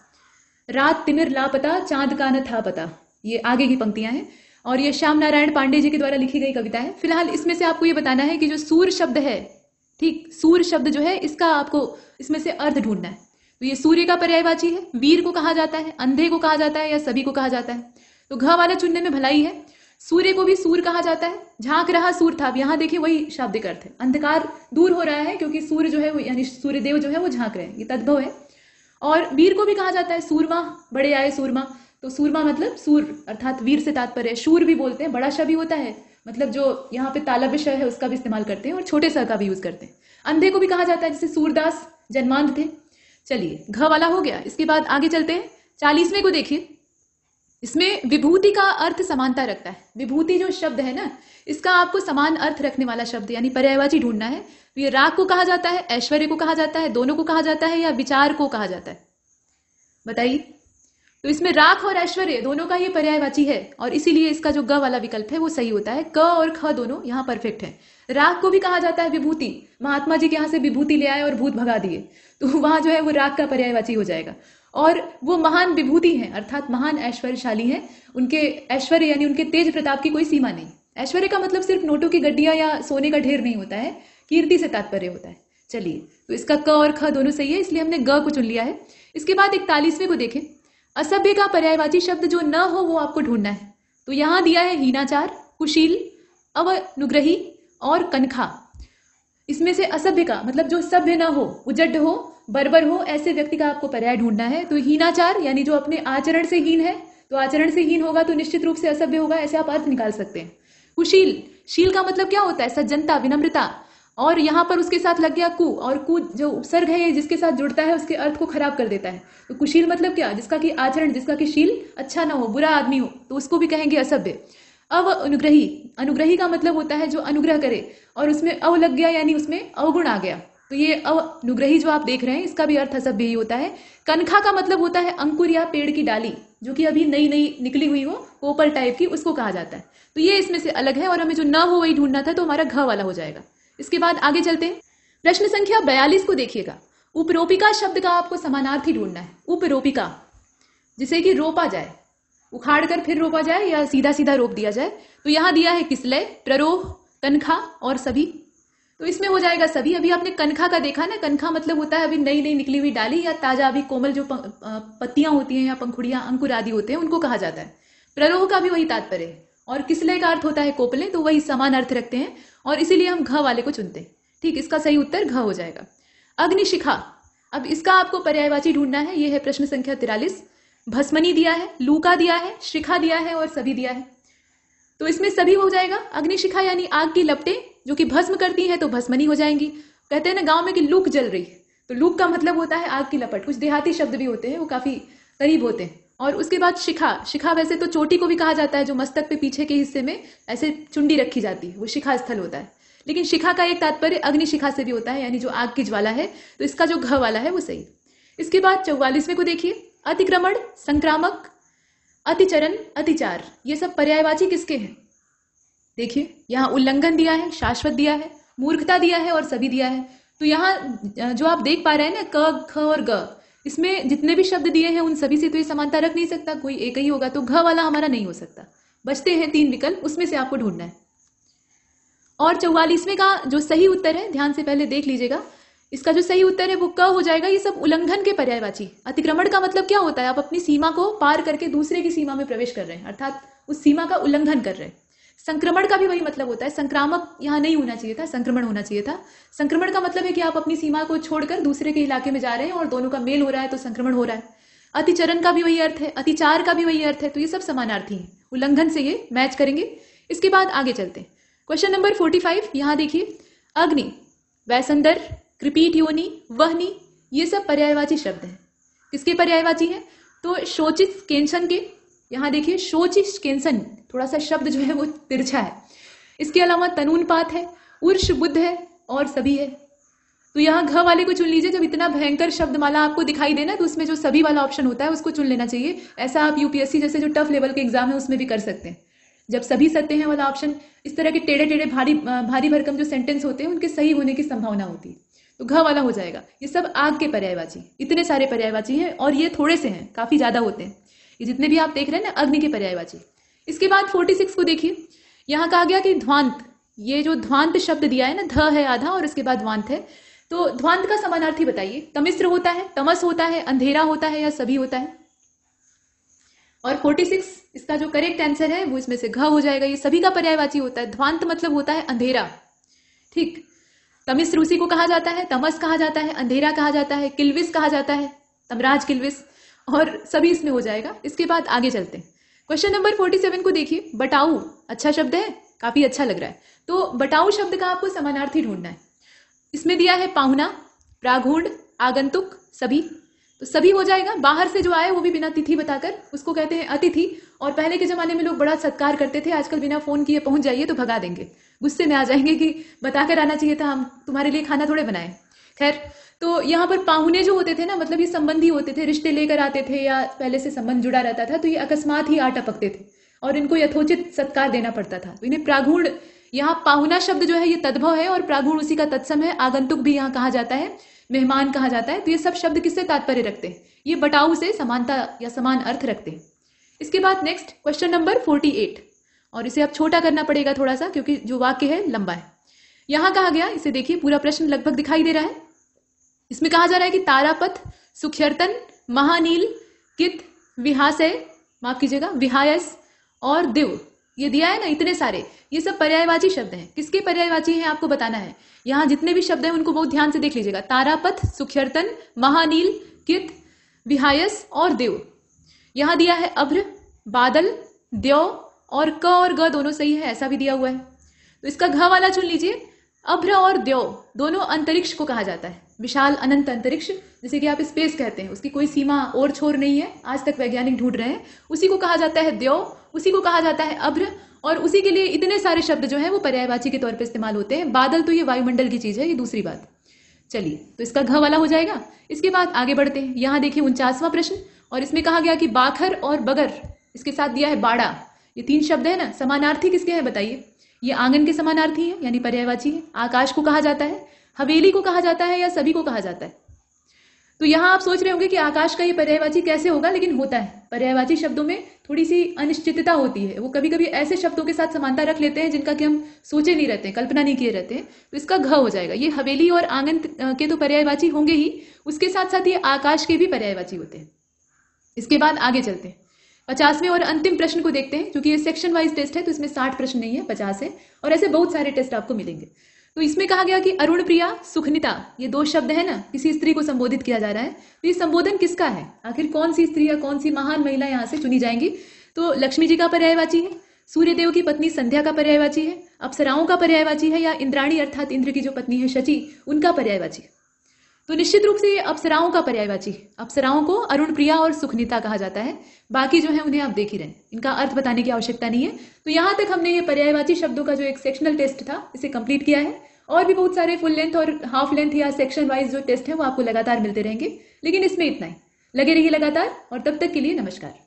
रात तिमिर लापता चांद का न था पता ये आगे की पंक्तियां हैं और ये श्याम नारायण पांडे जी के द्वारा लिखी गई कविता है फिलहाल इसमें से आपको ये बताना है कि जो सूर शब्द है ठीक सूर शब्द जो है इसका आपको इसमें से अर्थ ढूंढना है तो ये सूर्य का पर्यायवाची है वीर को कहा जाता है अंधे को कहा जाता है या सभी को कहा जाता है तो घ वाला चुनने में भलाई है सूर्य को भी सूर कहा जाता है झांक रहा सूर था अब यहां देखिए वही शाब्दिक अर्थ है अंधकार दूर हो रहा है क्योंकि सूर्य जो है वो यानी सूर्यदेव जो है वो झांक रहे हैं ये तद्भव है और वीर को भी कहा जाता है सूरमा बड़े आए सूरमा तो सूरमा मतलब सूर अर्थात वीर से तात्पर्य शूर भी बोलते हैं बड़ा शा भी होता है मतलब जो यहाँ पे तालब शह है उसका भी इस्तेमाल करते हैं और छोटे सर का भी यूज करते हैं अंधे को भी कहा जाता है जैसे सूरदास जन्मांध थे चलिए घ वाला हो गया इसके बाद आगे चलते हैं चालीसवें को देखिए इसमें विभूति का अर्थ समानता रखता है विभूति जो शब्द है ना इसका आपको समान अर्थ रखने वाला शब्द यानी पर्यायवाची ढूंढना है तो ये राग को कहा जाता है ऐश्वर्य को कहा जाता है दोनों को कहा जाता है या विचार को कहा जाता है बताइए तो इसमें राख और ऐश्वर्य दोनों का ही पर्यायवाची है और इसीलिए इसका जो ग वाला विकल्प है वो सही होता है क और ख दोनों यहाँ परफेक्ट है राख को भी कहा जाता है विभूति महात्मा जी के यहाँ से विभूति ले आए और भूत भगा दिए तो वहां जो है वो राख का पर्यायवाची हो जाएगा और वो महान विभूति है अर्थात महान ऐश्वर्यशाली है उनके ऐश्वर्य यानी उनके तेज प्रताप की कोई सीमा नहीं ऐश्वर्य का मतलब सिर्फ नोटों की गड्डिया या सोने का ढेर नहीं होता है कीर्ति से तात्पर्य होता है चलिए तो इसका क और ख दोनों सही है इसलिए हमने ग को चुन लिया है इसके बाद इकतालीसवें को देखें असभ्य का पर्यायवाची शब्द जो न हो वो आपको ढूंढना है तो यहां दिया है हीनाचार कुशील अवनुग्रही और कनखा इसमें से असभ्य का मतलब जो सभ्य ना हो उजड हो बर्बर हो ऐसे व्यक्ति का आपको पर्याय ढूंढना है तो हीनाचार यानी जो अपने आचरण से हीन है तो आचरण से हीन होगा तो निश्चित रूप से असभ्य होगा ऐसे आप अर्थ निकाल सकते हैं कुशील शील का मतलब क्या होता है सज्जनता विनम्रता और यहाँ पर उसके साथ लग गया कु और कु जो उपसर्ग है जिसके साथ जुड़ता है उसके अर्थ को खराब कर देता है तो कुशील मतलब क्या जिसका कि आचरण जिसका कि शील अच्छा ना हो बुरा आदमी हो तो उसको भी कहेंगे असभ्य अव अनुग्रही अनुग्रही का मतलब होता है जो अनुग्रह करे और उसमें अव लग गया यानी उसमें अवगुण आ गया तो ये अनुग्रही जो आप देख रहे हैं इसका भी अर्थ असभ्य ही होता है कनखा का मतलब होता है अंकुर या पेड़ की डाली जो कि अभी नई नई निकली हुई हो पोपल टाइप की उसको कहा जाता है तो ये इसमें से अलग है और हमें जो न हो वही ढूंढना था तो हमारा घ वाला हो जाएगा इसके बाद आगे चलते हैं प्रश्न संख्या बयालीस को देखिएगा उपरोपिका शब्द का आपको समानार्थी ढूंढना है उपरोपिका जिसे कि रोपा जाए उखाड़ कर फिर रोपा जाए या सीधा सीधा रोप दिया जाए तो यहां दिया है किसलय प्ररोह कनखा और सभी तो इसमें हो जाएगा सभी अभी आपने कनखा का देखा ना कनखा मतलब होता है अभी नई नई निकली हुई डाली या ताजा अभी कोमल जो पत्तियां होती हैं या पंखुड़ियां अंकुर आदि होते हैं उनको कहा जाता है प्ररोह का भी वही तात्पर्य और किसलय का अर्थ होता है कोपले तो वही समान अर्थ रखते हैं और इसीलिए हम घ वाले को चुनते हैं ठीक इसका सही उत्तर घ हो जाएगा अग्निशिखा अब इसका आपको पर्यायवाची ढूंढना है यह है प्रश्न संख्या तिरालीस भस्मनी दिया है लूका दिया है शिखा दिया है और सभी दिया है तो इसमें सभी हो जाएगा अग्निशिखा यानी आग की लपटें जो कि भस्म करती है तो भस्मनी हो जाएंगी कहते हैं ना गांव में कि लूक जल रही है तो लूक का मतलब होता है आग की लपट कुछ देहाती शब्द भी होते हैं वो काफी करीब होते हैं और उसके बाद शिखा शिखा वैसे तो चोटी को भी कहा जाता है जो मस्तक पे पीछे के हिस्से में ऐसे चुंडी रखी जाती है वो शिखा स्थल होता है लेकिन शिखा का एक तात्पर्य अग्नि शिखा से भी होता है यानी जो आग की ज्वाला है तो इसका जो घ वाला है वो सही इसके बाद चौवालीसवें को देखिए अतिक्रमण संक्रामक अतिचरण अतिचार ये सब पर्यायवाची किसके हैं देखिए यहाँ उल्लंघन दिया है शाश्वत दिया है मूर्खता दिया है और सभी दिया है तो यहाँ जो आप देख पा रहे हैं ना क ख और ग इसमें जितने भी शब्द दिए हैं उन सभी से तो ये समानता रख नहीं सकता कोई एक ही होगा तो घ वाला हमारा नहीं हो सकता बचते हैं तीन विकल्प उसमें से आपको ढूंढना है और चौवालीसवें का जो सही उत्तर है ध्यान से पहले देख लीजिएगा इसका जो सही उत्तर है वो क हो जाएगा ये सब उल्लंघन के पर्यायवाची अतिक्रमण का मतलब क्या होता है आप अपनी सीमा को पार करके दूसरे की सीमा में प्रवेश कर रहे हैं अर्थात उस सीमा का उल्लंघन कर रहे हैं संक्रमण का भी वही मतलब होता है संक्रामक यहाँ नहीं होना चाहिए था संक्रमण होना चाहिए था संक्रमण का मतलब है कि आप अपनी सीमा को छोड़कर दूसरे के इलाके में जा रहे हैं और दोनों का मेल हो रहा है तो संक्रमण हो रहा है अतिचरण का भी वही अर्थ है अतिचार का भी वही अर्थ है तो ये सब समानार्थी है उल्लंघन से ये मैच करेंगे इसके बाद आगे चलते हैं क्वेश्चन नंबर फोर्टी फाइव यहाँ देखिए अग्नि वैसंदर कृपीट योनि वहनी ये सब पर्यायवाची शब्द हैं किसके पर्यायवाची हैं तो शोचित केंशन के यहाँ देखिए शोची केंसन थोड़ा सा शब्द जो है वो तिरछा है इसके अलावा तनून पात है उर्ष बुद्ध है और सभी है तो यहाँ घ वाले को चुन लीजिए जब इतना भयंकर शब्दमाला आपको दिखाई देना तो उसमें जो सभी वाला ऑप्शन होता है उसको चुन लेना चाहिए ऐसा आप यूपीएससी जैसे जो टफ लेवल के एग्जाम है उसमें भी कर सकते हैं जब सभी सत्य हैं वाला ऑप्शन इस तरह के टेढ़े टेढ़े भारी भारी भरकम जो सेंटेंस होते हैं उनके सही होने की संभावना होती है तो घ वाला हो जाएगा ये सब आग के पर्यायवाची इतने सारे पर्यायवाची हैं और ये थोड़े से हैं काफी ज्यादा होते हैं ये जितने भी आप देख रहे हैं ना अग्नि के पर्यायवाची इसके बाद फोर्टी सिक्स को देखिए यहाँ कहा गया कि ध्वांत ये जो ध्वांत शब्द दिया है ना ध है आधा और इसके बाद ध्वांत है तो ध्वांत का समानार्थी बताइए तमिस्त्र होता है तमस होता है अंधेरा होता है या सभी होता है और 46 इसका जो करेक्ट आंसर है वो इसमें से घ हो जाएगा ये सभी का पर्यायवाची होता है ध्वांत मतलब होता है अंधेरा ठीक तमिस्त्र उसी को कहा जाता है तमस कहा जाता है अंधेरा कहा जाता है किलविस कहा जाता है तमराज किलविस और सभी इसमें हो जाएगा इसके बाद आगे चलते हैं क्वेश्चन नंबर फोर्टी सेवन को देखिए बटाऊ अच्छा शब्द है काफी अच्छा लग रहा है तो बटाऊ शब्द का आपको समानार्थी ढूंढना है इसमें दिया है पाहुना प्रागुंड आगंतुक सभी तो सभी हो जाएगा बाहर से जो आए वो भी बिना तिथि बताकर उसको कहते हैं अतिथि और पहले के जमाने में लोग बड़ा सत्कार करते थे आजकल बिना फोन किए पहुंच जाइए तो भगा देंगे गुस्से में आ जाएंगे कि बताकर आना चाहिए था हम तुम्हारे लिए खाना थोड़े बनाए खैर तो यहाँ पर पाहुने जो होते थे ना मतलब ये संबंधी होते थे रिश्ते लेकर आते थे या पहले से संबंध जुड़ा रहता था तो ये अकस्मात ही आ टपकते थे और इनको यथोचित सत्कार देना पड़ता था तो इन्हें प्रागुण यहाँ पाहुना शब्द जो है ये तद्भव है और प्रागुण उसी का तत्सम है आगंतुक भी यहाँ कहा जाता है मेहमान कहा जाता है तो ये सब शब्द किससे तात्पर्य रखते हैं ये बटाऊ से समानता या समान अर्थ रखते हैं इसके बाद next question number forty eight और इसे अब छोटा करना पड़ेगा थोड़ा सा क्योंकि जो वाक्य है लंबा है यहां कहा गया इसे देखिए पूरा प्रश्न लगभग दिखाई दे रहा है इसमें कहा जा रहा है कि तारापथ सुख्यर्तन महानील कित विहासय माफ कीजिएगा विहायस और दिव ये दिया है ना इतने सारे ये सब पर्यायवाची शब्द हैं किसके पर्यायवाची हैं आपको बताना है यहाँ जितने भी शब्द हैं उनको बहुत ध्यान से देख लीजिएगा तारापथ सुख्यर्तन महानील कित विहायस और देव यहाँ दिया है अभ्र बादल द्यो और क और ग दोनों सही है ऐसा भी दिया हुआ है तो इसका घ वाला चुन लीजिए अभ्र और द्यो दोनों अंतरिक्ष को कहा जाता है विशाल अनंत अंतरिक्ष जिसे कि आप स्पेस कहते हैं उसकी कोई सीमा और छोर नहीं है आज तक वैज्ञानिक ढूंढ रहे हैं उसी को कहा जाता है द्यो उसी को कहा जाता है अभ्र और उसी के लिए इतने सारे शब्द जो है वो पर्यायवाची के तौर पर इस्तेमाल होते हैं बादल तो ये वायुमंडल की चीज़ है ये दूसरी बात चलिए तो इसका घ वाला हो जाएगा इसके बाद आगे बढ़ते हैं यहाँ देखिए उनचासवां प्रश्न और इसमें कहा गया कि बाखर और बगर इसके साथ दिया है बाड़ा ये तीन शब्द है ना समानार्थी किसके हैं बताइए ये आंगन के समानार्थी है यानी पर्यायवाची है आकाश को कहा जाता है हवेली को कहा जाता है या सभी को कहा जाता है तो यहां आप सोच रहे होंगे कि आकाश का ये पर्यायवाची कैसे होगा लेकिन होता है पर्यायवाची शब्दों में थोड़ी सी अनिश्चितता होती है वो कभी कभी ऐसे शब्दों के साथ समानता रख लेते हैं जिनका कि हम सोचे नहीं रहते कल्पना नहीं किए रहते तो इसका घ हो जाएगा ये हवेली और आंगन के तो पर्यायवाची होंगे ही उसके साथ साथ ये आकाश के भी पर्यायवाची होते हैं इसके बाद आगे चलते हैं पचासवें और अंतिम प्रश्न को देखते हैं क्योंकि ये सेक्शन वाइज टेस्ट है तो इसमें साठ प्रश्न नहीं है पचास है और ऐसे बहुत सारे टेस्ट आपको मिलेंगे तो इसमें कहा गया कि अरुण प्रिया सुखनिता ये दो शब्द है ना किसी स्त्री को संबोधित किया जा रहा है तो ये संबोधन किसका है आखिर कौन सी स्त्री या कौन सी महान महिला यहाँ से चुनी जाएंगी तो लक्ष्मी जी का पर्यायवाची है सूर्यदेव की पत्नी संध्या का पर्यायवाची है अप्सराओं का पर्यायवाची है या इंद्राणी अर्थात इंद्र की जो पत्नी है शची उनका पर्यायवाची है तो निश्चित रूप से अप्सराओं का पर्यायवाची अप्सराओं को अरुण प्रिया और सुखनीता कहा जाता है बाकी जो है उन्हें आप देख ही रहे इनका अर्थ बताने की आवश्यकता नहीं है तो यहां तक हमने ये पर्यायवाची शब्दों का जो एक सेक्शनल टेस्ट था इसे कंप्लीट किया है और भी बहुत सारे फुल लेंथ और हाफ लेंथ या सेक्शन वाइज जो टेस्ट है वो आपको लगातार मिलते रहेंगे लेकिन इसमें इतना ही लगे रहिए लगातार और तब तक के लिए नमस्कार